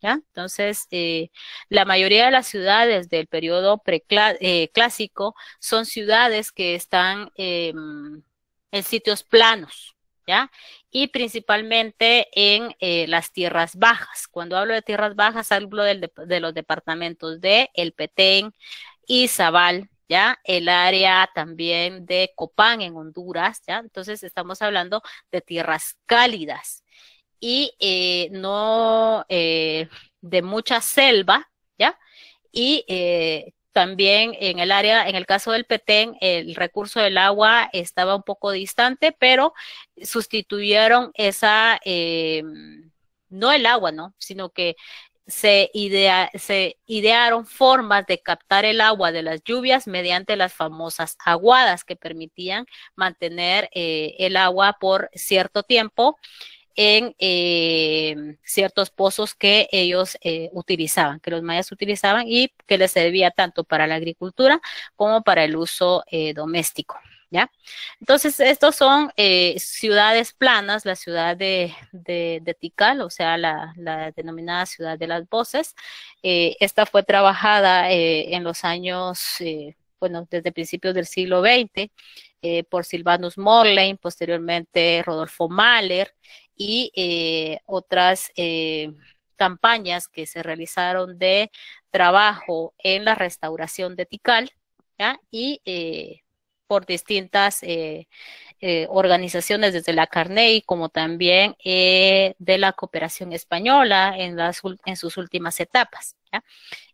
Speaker 1: ¿ya? Entonces, eh, la mayoría de las ciudades del periodo preclásico eh, son ciudades que están em, en sitios planos, ¿ya? Y principalmente en eh, las tierras bajas. Cuando hablo de tierras bajas, hablo de, los departamentos de El Petén, y Zaval, ¿ya? El área también de Copán en Honduras, ¿ya? Entonces estamos hablando de tierras cálidas y eh, no eh, de mucha selva, ¿ya? Y eh, también en el área, en el caso del Petén, el recurso del agua estaba un poco distante, pero sustituyeron esa, em, no el agua, ¿no? Sino que se, idearon formas de captar el agua de las lluvias mediante las famosas aguadas que permitían mantener eh, el agua por cierto tiempo en eh, ciertos pozos que ellos eh, utilizaban, que los mayas utilizaban y que les servía tanto para la agricultura como para el uso doméstico. ¿ya? Entonces, estos son eh, ciudades planas, la ciudad de, Tikal, o sea, la, denominada ciudad de las voces. Eh, esta fue trabajada eh, en los años, bueno, desde principios del siglo XX, por Silvanus Morley, posteriormente Rodolfo Mahler y otras campañas que se realizaron de trabajo en la restauración de Tikal, ¿ya? Y por distintas eh, eh, organizaciones desde la Carney como también eh, de la cooperación española en, las, en sus últimas etapas.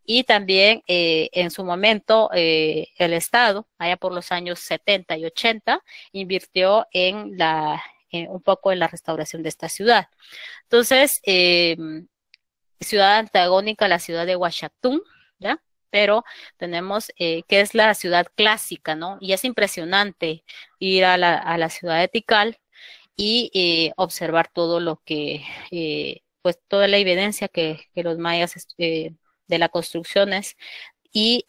Speaker 1: Y también en su momento el Estado, allá por los años 70 y 80, invirtió en la, un poco en la restauración de esta ciudad. Entonces, em, ciudad antagónica la ciudad de Huachatún, ¿ya? pero tenemos eh, que es la ciudad clásica, ¿no? Y es impresionante ir a la, ciudad de Tikal y eh, observar todo lo que, eh, pues toda la evidencia que, los mayas de las construcciones y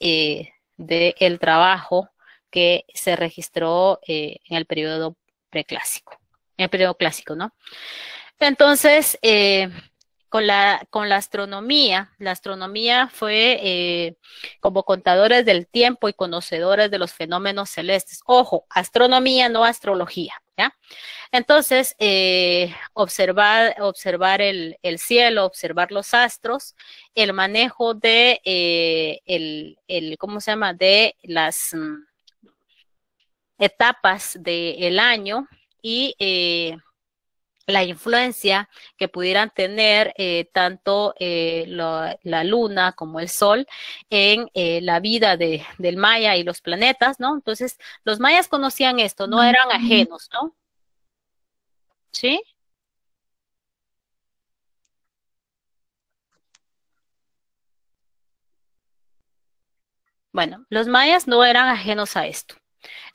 Speaker 1: del trabajo que se registró en el periodo preclásico, en el periodo clásico, ¿no? Entonces, con la, astronomía. La astronomía fue eh, como contadores del tiempo y conocedores de los fenómenos celestes. Ojo, astronomía, no astrología. ¿ya? Entonces, eh, observar, observar el, cielo, observar los astros, el manejo de, eh, el, ¿cómo se llama?, de las mm, etapas del año y la influencia que pudieran tener eh, tanto eh, la, luna como el sol en eh, la vida de, del maya y los planetas, ¿no? Entonces, los mayas conocían esto, no eran ajenos, ¿no? ¿Sí? Bueno, los mayas no eran ajenos a esto.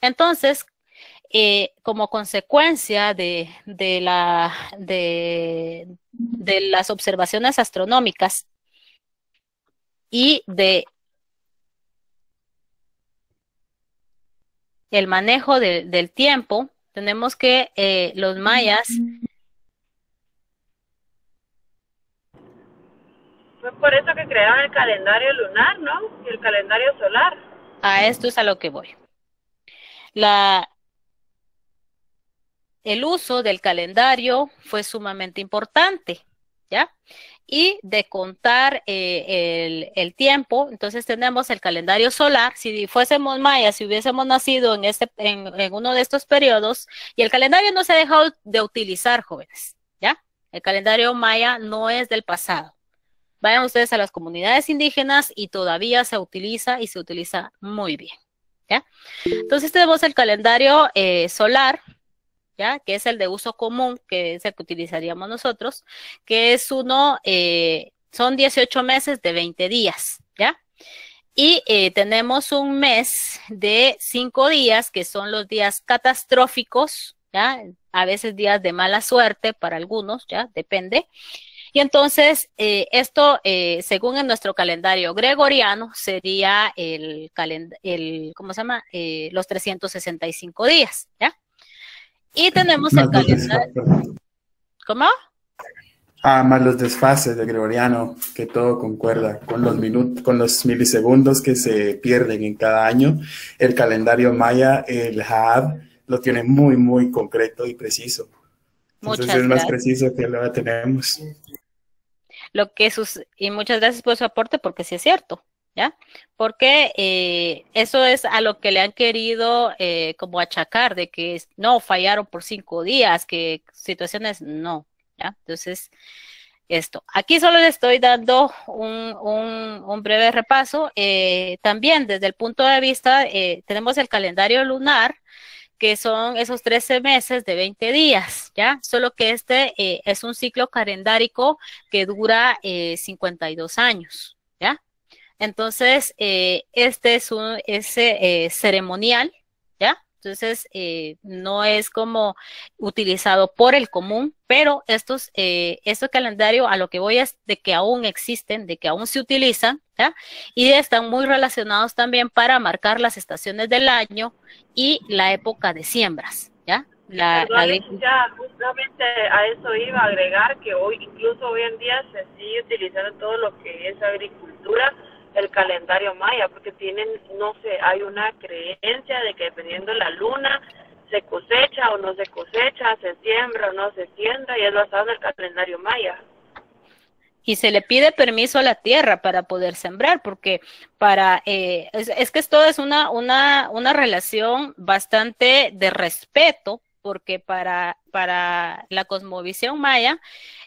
Speaker 1: Entonces, eh, como consecuencia de, la, de, las observaciones astronómicas y de el manejo del tiempo, tenemos que eh, los mayas... Fue por eso que crearon el calendario lunar, ¿no? Y el calendario solar. A esto es a lo que voy. La, el uso del calendario fue sumamente importante, ¿ya? Y de contar eh, el, tiempo, entonces tenemos el calendario solar, si fuésemos mayas, si hubiésemos nacido en, este, en, uno de estos periodos, y el calendario no se ha dejado de utilizar, jóvenes, ¿ya? El calendario maya no es del pasado. Vayan ustedes a las comunidades indígenas y todavía se utiliza y se utiliza muy bien. ¿ya? Entonces tenemos el calendario eh, solar, ¿ya? Que es el de uso común, que es el que utilizaríamos nosotros, que es uno, eh, son 18 meses de 20 días, ¿ya? Y eh, tenemos un mes de 5 días, que son los días catastróficos, ¿ya? A veces días de mala suerte para algunos, ¿ya? Depende. Y entonces, eh, esto, según en nuestro calendario gregoriano, sería el, calend el ¿cómo se llama? los 365 días, ¿ya? Y tenemos el calendario. ¿Cómo? Ah, más los desfases de Gregoriano, que todo concuerda con los minutos, con los milisegundos que se pierden en cada año. El calendario maya, el Haab, lo tiene muy, muy concreto y preciso. Entonces es más preciso que lo que tenemos. Lo que sus y muchas gracias por su aporte, porque sí es cierto. ¿ya? Porque eh, eso es a lo que le han querido eh, como achacar, de que no, fallaron por cinco días, que situaciones no, ¿ya? Entonces, esto. Aquí solo le estoy dando un, un, breve repaso. Eh, también desde el punto de vista, tenemos el calendario lunar, que son esos 13 meses de 20 días, ¿ya? Solo que este es un ciclo calendárico que dura 52 años, entonces, eh, este es un ese eh, ceremonial, ¿ya? Entonces, eh, no es como utilizado por el común, pero estos, estos calendarios a lo que voy es de que aún existen, de que aún se utilizan, ¿ya? Y están muy relacionados también para marcar las estaciones del año y la época de siembras, ¿ya? La, ya, justamente a eso iba a agregar que hoy, incluso hoy en día, se sigue utilizando todo lo que es agricultura el calendario maya, porque tienen, no sé, hay una creencia de que dependiendo de la luna se cosecha o no se cosecha, se siembra o no se siembra, y es basado en el calendario maya. Y se le pide permiso a la tierra para poder sembrar, porque para eh, es, es, que esto es una, una, una relación bastante de respeto, porque para, para la cosmovisión maya,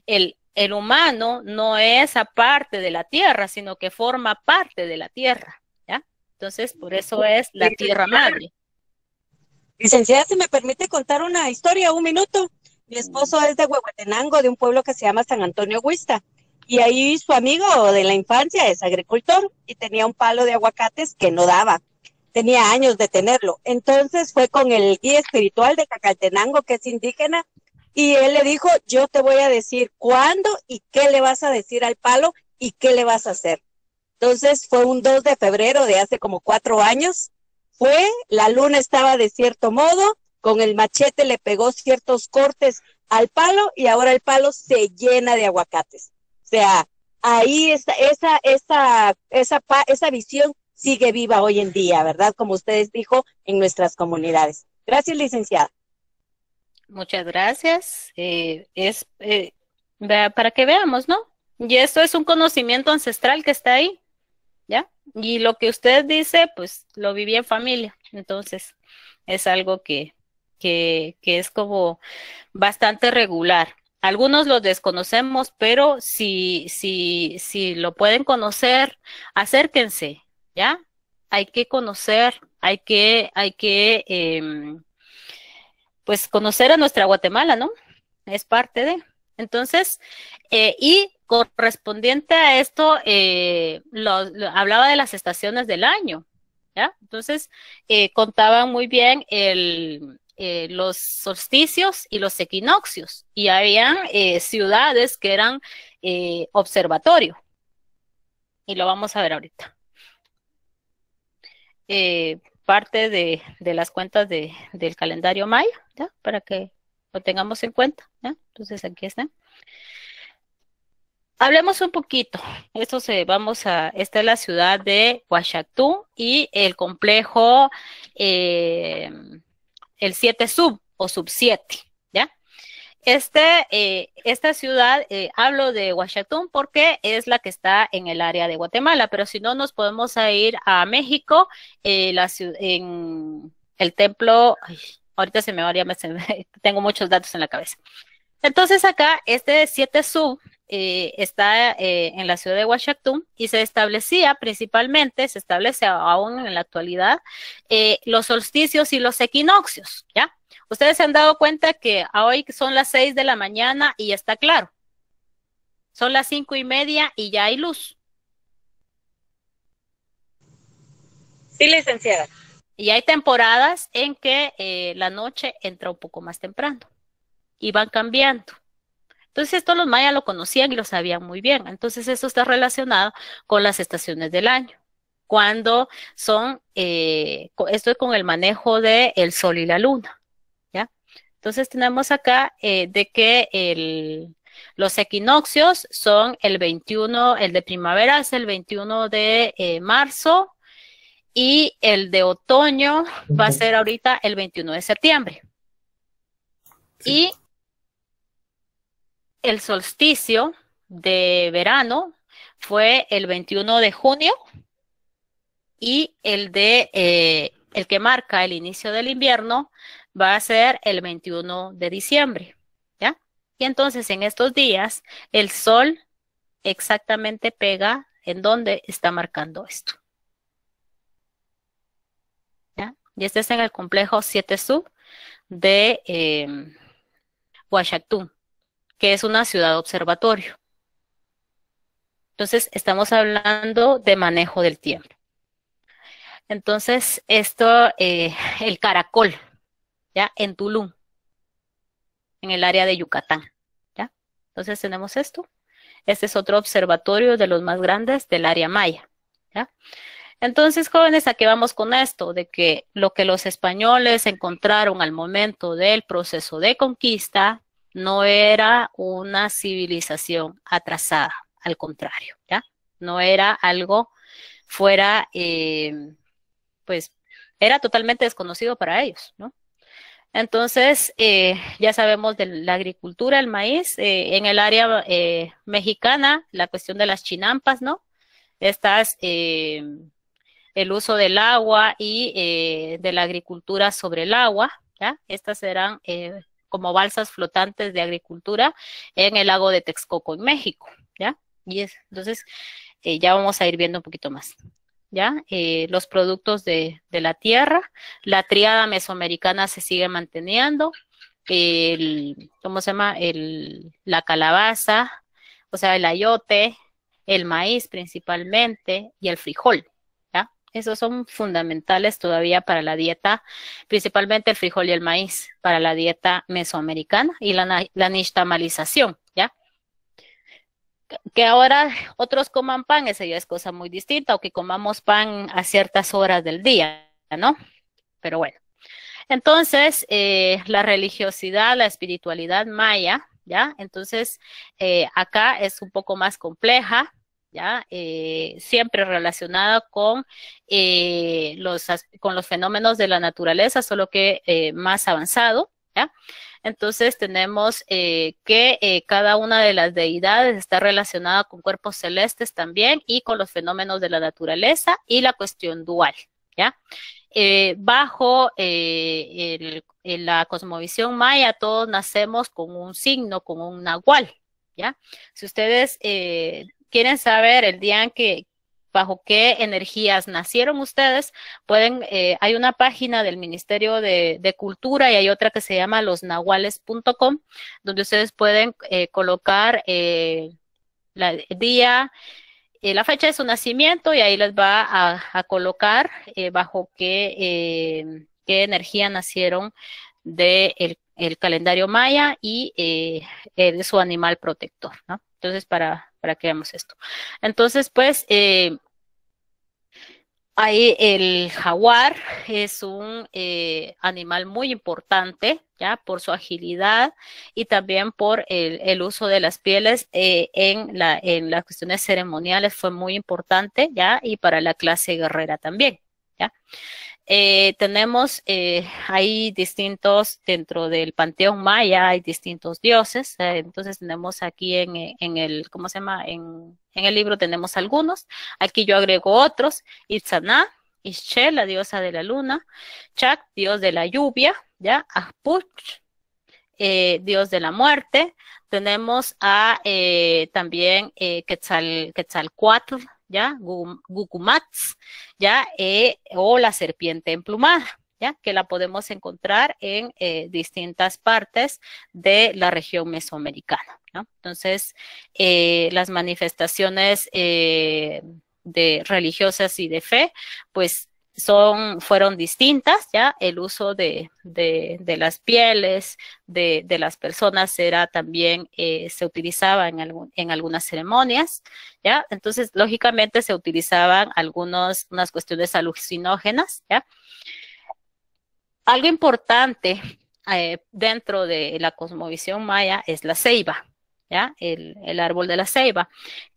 Speaker 1: el el humano no es aparte de la tierra, sino que forma parte de la tierra, ¿ya? Entonces, por eso es la tierra madre. Licenciada, si me permite contar una historia, un minuto. Mi esposo es de Huehuetenango, de un pueblo que se llama San Antonio Huista. Y ahí su amigo de la infancia es agricultor y tenía un palo de aguacates que no daba. Tenía años de tenerlo. Entonces fue con el guía espiritual de Cacaltenango, que es indígena, y él le dijo, yo te voy a decir cuándo y qué le vas a decir al palo y qué le vas a hacer. Entonces fue un 2 de febrero de hace como cuatro años. Fue, la luna estaba de cierto modo, con el machete le pegó ciertos cortes al palo y ahora el palo se llena de aguacates. O sea, ahí está, esa, esa, esa, esa visión sigue viva hoy en día, ¿verdad? Como ustedes dijo, en nuestras comunidades. Gracias, licenciada. Muchas gracias. Eh, es eh, para que veamos, ¿no? Y esto es un conocimiento ancestral que está ahí, ¿ya? Y lo que usted dice, pues lo viví en familia. Entonces, es algo que, que, que es como bastante regular. Algunos lo desconocemos, pero si, si, si lo pueden conocer, acérquense, ¿ya? Hay que conocer, hay que, hay que em, pues conocer a nuestra Guatemala, ¿no? Es parte de. Entonces, eh, y correspondiente a esto, eh, lo, hablaba de las estaciones del año, ¿ya? Entonces, eh, contaban muy bien los solsticios y los equinoccios, y había ciudades que eran observatorio, y lo vamos a ver ahorita parte de, de las cuentas del calendario maya, ¿ya? Para que lo tengamos en cuenta, ¿ya? Entonces aquí está. Hablemos un poquito. Esto se vamos a esta es la ciudad de Huachatú y el complejo eh, el 7 sub o sub 7, este, eh, esta ciudad, eh, hablo de Huachatún porque es la que está en el área de Guatemala, pero si no nos podemos ir a México, eh, la, en el templo, ay, ahorita se me varía [LAUGHS] tengo muchos datos en la cabeza. Entonces acá, este 7 sub eh, está eh, en la ciudad de Washington y se establecía principalmente, se establece aún en la actualidad, eh, los solsticios y los equinoccios, ¿ya? Ustedes se han dado cuenta que hoy son las seis de la mañana y ya está claro. Son las cinco y media y ya hay luz. Sí, licenciada. Y hay temporadas en que la noche entra un poco más temprano y van cambiando. Entonces esto los mayas lo conocían y lo sabían muy bien. Entonces eso está relacionado con las estaciones del año cuando son, eh, esto es con el manejo del sol y la luna, ¿ya? Entonces tenemos acá eh, de que el, los equinoccios son el 21, el de primavera es el 21 de eh, marzo y el de otoño va a ser ahorita el 21 de septiembre. Y el solsticio de verano fue el 21 de junio y el de eh, el que marca el inicio del invierno va a ser el 21 de diciembre, ¿ya? Y entonces en estos días el sol exactamente pega en donde está marcando esto. ¿Ya? Y este es en el complejo 7 sub de eh, que es una ciudad observatorio. Entonces, estamos hablando de manejo del tiempo. Entonces, esto, eh, el caracol, ¿ya? En Tulum, en el área de Yucatán, ¿ya? Entonces, tenemos esto. Este es otro observatorio de los más grandes del área maya, ¿ya? Entonces, jóvenes, aquí vamos con esto? De que lo que los españoles encontraron al momento del proceso de conquista no era una civilización atrasada, al contrario, ¿ya? No era algo fuera, eh, pues, era totalmente desconocido para ellos, ¿no? Entonces, eh, ya sabemos de la agricultura, el maíz, eh, en el área mexicana, la cuestión de las chinampas, ¿no? Estas, el uso del agua y de la agricultura sobre el agua, ¿ya? Estas eran como balsas flotantes de agricultura en el lago de Texcoco, en México, ¿ya? Y es, entonces, eh, ya vamos a ir viendo un poquito más. ¿Ya? Eh, los productos de, la tierra, la triada mesoamericana se sigue manteniendo, el, ¿cómo se llama? El, la calabaza, o sea, el ayote, el maíz principalmente y el frijol. Esos son fundamentales todavía para la dieta, principalmente el frijol y el maíz, para la dieta mesoamericana y la, la ¿ya? Que ahora otros coman pan, esa ya es cosa muy distinta, o que comamos pan a ciertas horas del día, ¿no? Pero bueno. Entonces, eh, la religiosidad, la espiritualidad maya, ¿ya? Entonces, eh, acá es un poco más compleja, ¿ya? Eh, siempre relacionada con, eh, los, con los fenómenos de la naturaleza, solo que eh, más avanzado, ¿ya? Entonces tenemos que cada una de las deidades está relacionada con cuerpos celestes también y con los fenómenos de la naturaleza y la cuestión dual, ¿ya? bajo la cosmovisión maya todos nacemos con un signo, con un nahual, ¿ya? Si ustedes quieren saber el día en que, bajo qué energías nacieron ustedes, pueden, eh, hay una página del Ministerio de, Cultura y hay otra que se llama losnahuales.com, donde ustedes pueden eh, colocar eh, la, el día, la fecha de su nacimiento y ahí les va a, colocar bajo qué, qué energía nacieron del de el calendario maya y de su animal protector, ¿no? Entonces, para, para que veamos esto. Entonces, pues, eh, ahí el jaguar es un eh, animal muy importante, ¿ya? Por su agilidad y también por el, uso de las pieles eh, en, en las cuestiones ceremoniales fue muy importante, ¿ya? Y para la clase guerrera también, ¿ya? Eh, tenemos eh, ahí distintos, dentro del panteón maya hay distintos dioses, eh, entonces tenemos aquí eh, en, el, ¿cómo se llama? En, en, el libro tenemos algunos, aquí yo agrego otros, Itzana Ische, la diosa de la luna, Chak, dios de la lluvia, ya, eh, dios de la muerte, tenemos a también Quetzal, Quetzalcoatl, ¿ya? Gukumats, ¿ya? E, o la serpiente emplumada, ¿ya? Que la podemos encontrar en eh, distintas partes de la región mesoamericana, ¿no? Entonces, eh, las manifestaciones eh, de religiosas y de fe, pues son, fueron distintas, ¿ya? El uso de, de, las pieles de, de, las personas era también, eh, se utilizaba en, algún, en algunas ceremonias, ¿ya? Entonces, lógicamente se utilizaban algunas unas cuestiones alucinógenas, ¿ya? Algo importante eh, dentro de la cosmovisión maya es la ceiba, ¿ya? El, el, árbol de la ceiba,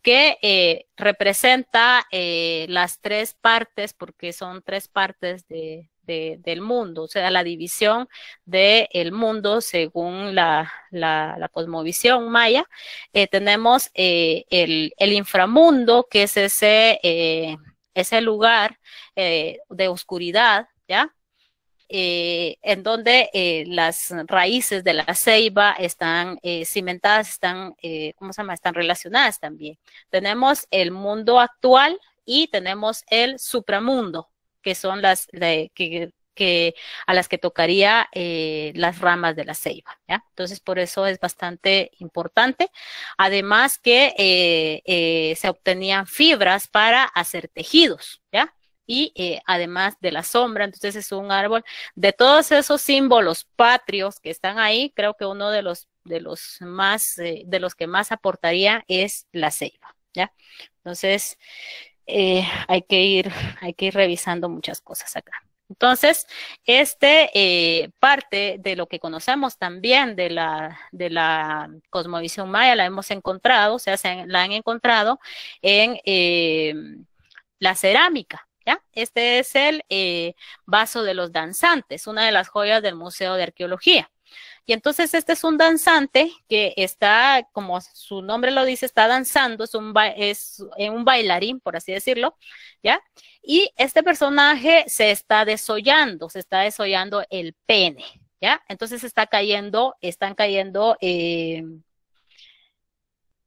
Speaker 1: que eh, representa eh, las tres partes, porque son tres partes de, del mundo, o sea, la división del mundo según la, la, la cosmovisión maya. Eh, tenemos eh, el, el, inframundo, que es ese, eh, ese lugar de oscuridad, ¿ya? Eh, en donde eh, las raíces de la ceiba están eh, cimentadas, están, ¿cómo se llama? Están relacionadas también. Tenemos el mundo actual y tenemos el supramundo, que son las que, a las que tocaría las ramas de la ceiba. Entonces, por eso es bastante importante. Además que se obtenían fibras para hacer tejidos, ¿ya? y eh, además de la sombra, entonces es un árbol. De todos esos símbolos patrios que están ahí, creo que uno de los, de los más, eh, de los que más aportaría es la ceiba, ¿ya? Entonces, eh, hay que ir, hay que ir revisando muchas cosas acá. Entonces, este eh, parte de lo que conocemos también de la, de la cosmovisión maya la hemos encontrado, o sea, se la han encontrado en la cerámica, ¿ya? Este es el eh, vaso de los danzantes, una de las joyas del Museo de Arqueología. Y entonces este es un danzante que está, como su nombre lo dice, está danzando, es un, es un bailarín, por así decirlo, ¿ya? Y este personaje se está desollando, se está desollando el pene, ¿ya? Entonces está cayendo, están cayendo eh,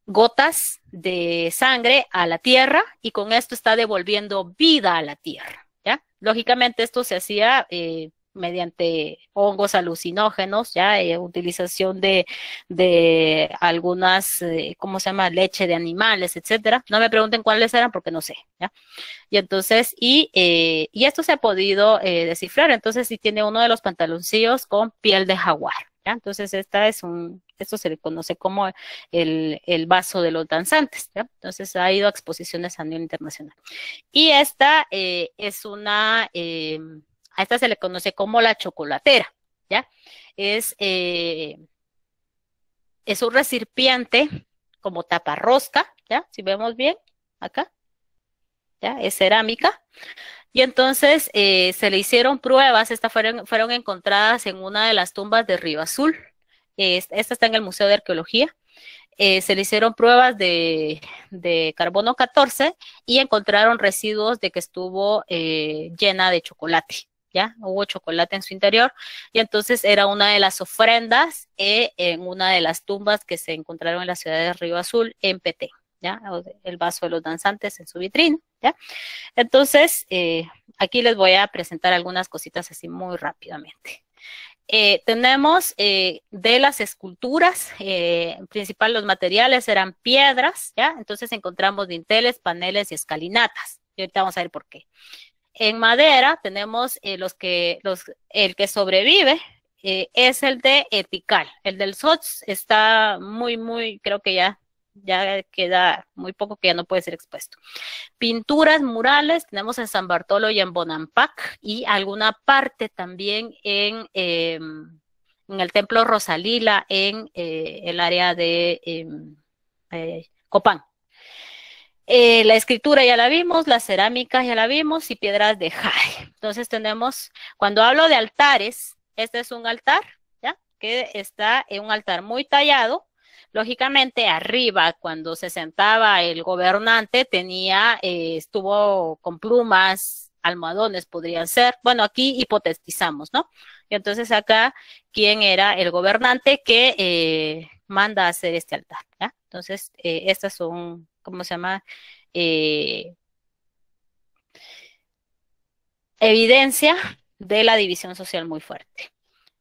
Speaker 1: gotas de sangre a la tierra y con esto está devolviendo vida a la tierra. ¿ya? Lógicamente esto se hacía eh, mediante hongos alucinógenos, ya eh, utilización de, de algunas, eh, ¿cómo se llama? Leche de animales, etcétera. No me pregunten cuáles eran porque no sé, ¿ya? Y entonces, y, y esto se ha podido descifrar. Entonces, si tiene uno de los pantaloncillos con piel de jaguar, entonces, esta es un, esto se le conoce como el, el vaso de los danzantes, ¿ya? Entonces, ha ido a exposiciones a nivel internacional. Y esta eh, es una, eh, a esta se le conoce como la chocolatera, ¿ya? Es, eh, es un recipiente como taparrosca, ¿ya? Si vemos bien, acá, ¿ya? Es cerámica. Y entonces eh, se le hicieron pruebas, estas fueron, fueron encontradas en una de las tumbas de Río Azul, esta está en el Museo de Arqueología, eh, se le hicieron pruebas de, carbono 14 y encontraron residuos de que estuvo eh, llena de chocolate, ¿ya? Hubo chocolate en su interior y entonces era una de las ofrendas en una de las tumbas que se encontraron en la ciudad de Río Azul, en PT, ¿ya? El vaso de los danzantes en su vitrina. ¿ya? Entonces, eh, aquí les voy a presentar algunas cositas así muy rápidamente. Eh, tenemos eh, de las esculturas, en principal los materiales eran piedras, ¿ya? Entonces encontramos dinteles, paneles y escalinatas. Y ahorita vamos a ver por qué. En madera tenemos los que, los, el que sobrevive es el de Etical. El del SOTS está muy, muy, creo que ya ya queda muy poco que ya no puede ser expuesto. Pinturas murales tenemos en San Bartolo y en Bonampak y alguna parte también en, em, en el Templo Rosalila en eh, el área de em, Copán. Eh, la escritura ya la vimos, las cerámicas ya la vimos y piedras de jade. Entonces tenemos, cuando hablo de altares, este es un altar, ¿ya? Que está en un altar muy tallado, Lógicamente, arriba, cuando se sentaba el gobernante, tenía, eh, estuvo con plumas, almohadones podrían ser. Bueno, aquí hipotetizamos, ¿no? Y entonces acá, ¿quién era el gobernante que eh, manda a hacer este altar? Entonces, eh, estas son, ¿cómo se llama? Eh, evidencia de la división social muy fuerte.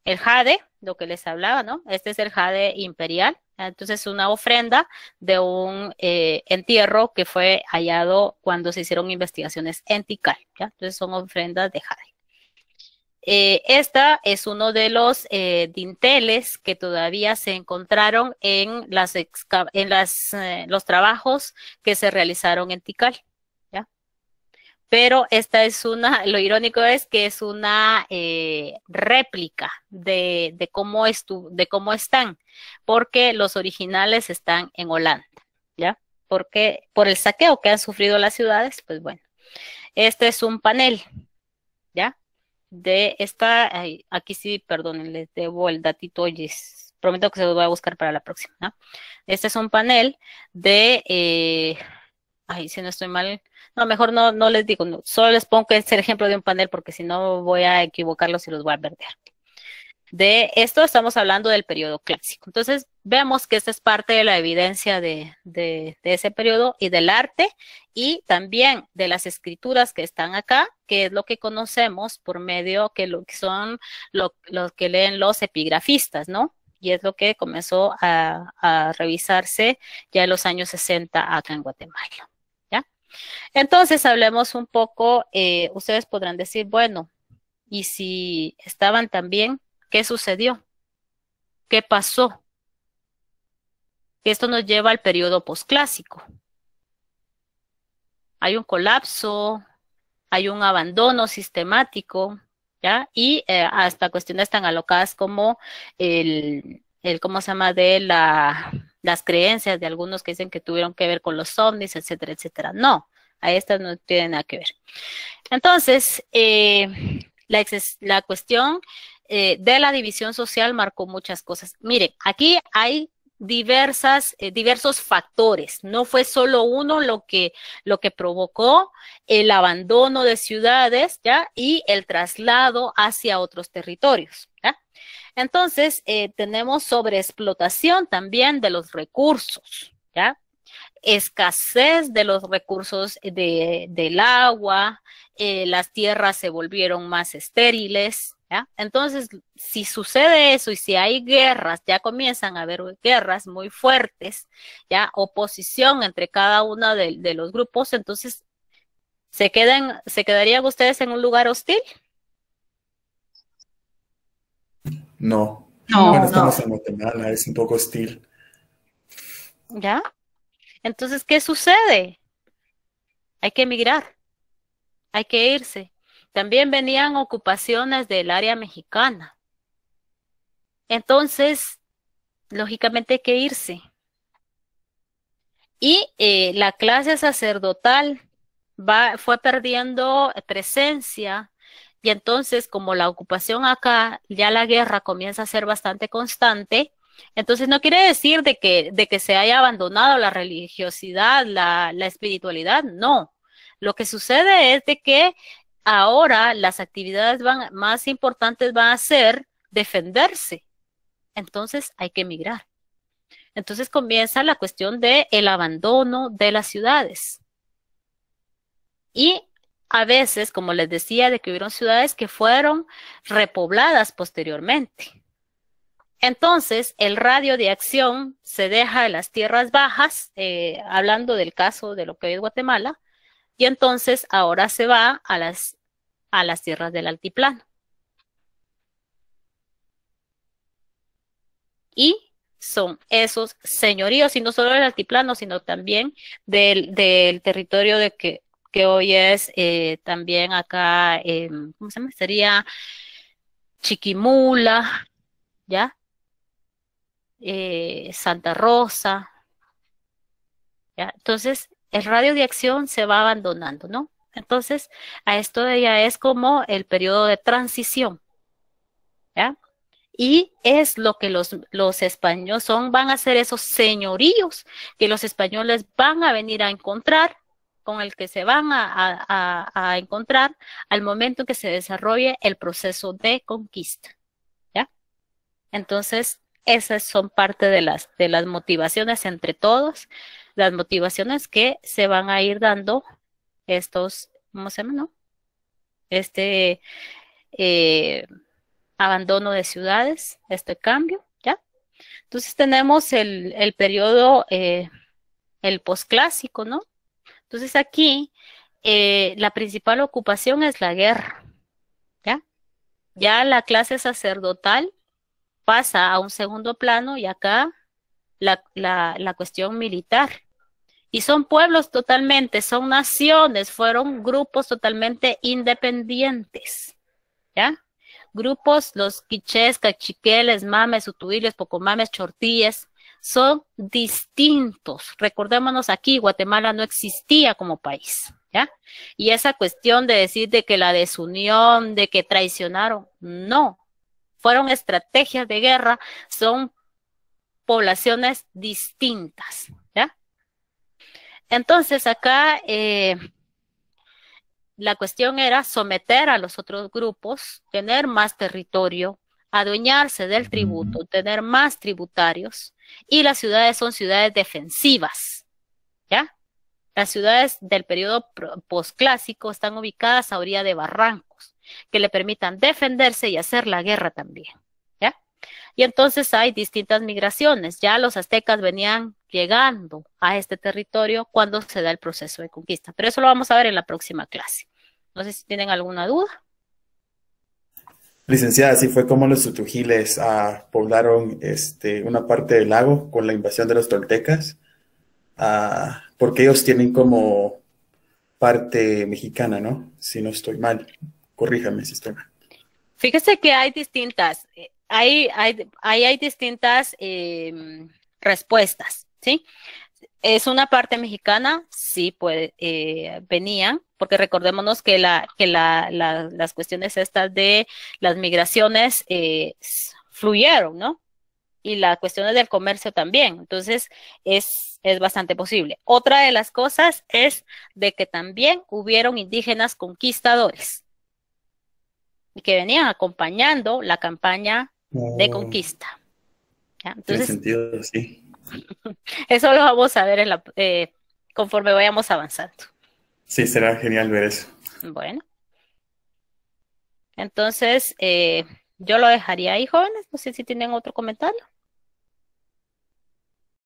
Speaker 1: El jade, lo que les hablaba, ¿no? Este es el jade imperial, entonces, una ofrenda de un eh, entierro que fue hallado cuando se hicieron investigaciones en Tikal. Entonces, son ofrendas de jade. Eh, esta es uno de los eh, dinteles que todavía se encontraron en, las, en los trabajos que se realizaron en Tikal pero esta es una, lo irónico es que es una eh, réplica de, de, cómo estu, de cómo están, porque los originales están en Holanda, ¿ya? Porque por el saqueo que han sufrido las ciudades, pues bueno. Este es un panel, ¿ya? De esta, aquí sí, perdón, les debo el datito, oye, prometo que se los voy a buscar para la próxima, ¿no? Este es un panel de, eh, ay, si no estoy mal, no, mejor no, no les digo, solo les pongo este ejemplo de un panel porque si no voy a equivocarlos y los voy a perder. De esto estamos hablando del periodo clásico. Entonces, vemos que esta es parte de la evidencia de, de, ese periodo y del arte y también de las escrituras que están acá, que es lo que conocemos por medio que, lo, que son los que leen los epigrafistas, ¿no? Y es lo que comenzó a, a revisarse ya en los años 60 acá en Guatemala. Entonces, hablemos un poco, eh, ustedes podrán decir, bueno, y si estaban también, ¿qué sucedió? ¿Qué pasó? Esto nos lleva al periodo posclásico. Hay un colapso, hay un abandono sistemático, ¿ya? Y eh, hasta cuestiones tan alocadas como el, el, ¿cómo se llama? De la las creencias de algunos que dicen que tuvieron que ver con los ovnis, etcétera, etcétera. No, a estas no tienen nada que ver. Entonces, eh, la, cuestión eh, de la división social marcó muchas cosas. Miren, aquí hay diversas, eh, diversos factores. No fue solo uno lo que, lo que provocó el abandono de ciudades ¿ya? y el traslado hacia otros territorios. ¿Ah? Entonces, eh, tenemos sobreexplotación también de los recursos, escasez de los recursos de, del agua, eh, las tierras se volvieron más estériles. Entonces, si sucede eso y si hay guerras, ya comienzan a haber guerras muy fuertes, ya oposición entre cada uno de, de los grupos, entonces, ¿se, quedan, ¿se quedarían ustedes en un lugar hostil? No. No. estamos en Guatemala, es un poco hostil. ¿Ya? Entonces, ¿qué sucede? Hay que emigrar, hay que irse. También venían ocupaciones del área mexicana. Entonces, lógicamente hay que irse. Y eh, la clase sacerdotal va, fue perdiendo presencia y entonces, como la ocupación acá, ya la guerra comienza a ser bastante constante, entonces no quiere decir de que, de que se haya abandonado la religiosidad, la, espiritualidad, no. Lo que sucede es de que ahora las actividades van, más importantes van a ser defenderse. Entonces hay que emigrar. Entonces comienza la cuestión del el abandono de las ciudades. Y a veces, como les decía, de que hubieron ciudades que fueron repobladas posteriormente. Entonces, el radio de acción se deja de las tierras bajas, eh, hablando del caso de lo que es Guatemala, y entonces ahora se va a las, a las tierras del altiplano. Y son esos señoríos, y no solo del altiplano, sino también del, del territorio de que hoy es eh, también acá, em, ¿cómo se llama? Sería Chiquimula, ¿ya? Eh, Santa Rosa, ¿ya? Entonces, el radio de acción se va abandonando, ¿no? Entonces, a esto ya es como el periodo de transición, ¿ya? y es lo que los, los, españoles son, van a ser esos señoríos que los españoles van a venir a encontrar con el que se van a, encontrar al momento en que se desarrolle el proceso de conquista. ¿Ya? Entonces, esas son parte de las, de las motivaciones entre todos, las motivaciones que se van a ir dando estos, ¿cómo se llama? No? Este eh, abandono de ciudades, este cambio, ¿ya? Entonces tenemos el, periodo, eh, el posclásico, ¿no? Entonces aquí eh, la principal ocupación es la guerra. ¿ya? ya la clase sacerdotal pasa a un segundo plano y acá la, la, la cuestión militar. Y son pueblos totalmente, son naciones, fueron grupos totalmente independientes. ¿Ya? Grupos, los quichés, cachiqueles, mames, utuiles, pocomames, chortillas, son distintos. Recordémonos aquí, Guatemala no existía como país, ¿ya? Y esa cuestión de decir de que la desunión, de que traicionaron, no. Fueron estrategias de guerra, son poblaciones distintas, ¿ya? Entonces acá eh, la cuestión era someter a los otros grupos, tener más territorio, adueñarse del tributo, tener más tributarios, y las ciudades son ciudades defensivas, ¿ya? Las ciudades del periodo posclásico están ubicadas a orilla de barrancos que le permitan defenderse y hacer la guerra también, ¿ya? Y entonces hay distintas migraciones. Ya los aztecas venían llegando a este territorio cuando se da el proceso de conquista. Pero eso lo vamos a ver en la próxima clase. No sé si tienen alguna duda. Licenciada, así fue como los tutujiles ah, poblaron este, una parte del lago con la invasión de los toltecas, ah, porque ellos tienen como parte mexicana, ¿no? Si no estoy mal, corríjame si estoy mal. Fíjese que hay distintas, eh, hay, hay, hay, distintas em, respuestas, ¿sí? Es una parte mexicana, sí, pues eh, porque recordémonos que, la, que las cuestiones estas de las migraciones eh, fluyeron, ¿no? Y las cuestiones del comercio también. Entonces, es, bastante posible. Otra de las cosas es de que también hubieron indígenas conquistadores y que venían acompañando la campaña de oh. conquista. En Entonces, sentido, sí. [LAUGHS] Eso lo vamos a ver en la, eh, conforme vayamos avanzando. Sí, será genial ver eso. Bueno. Entonces, eh, yo lo dejaría ahí, jóvenes. No sé si tienen otro comentario.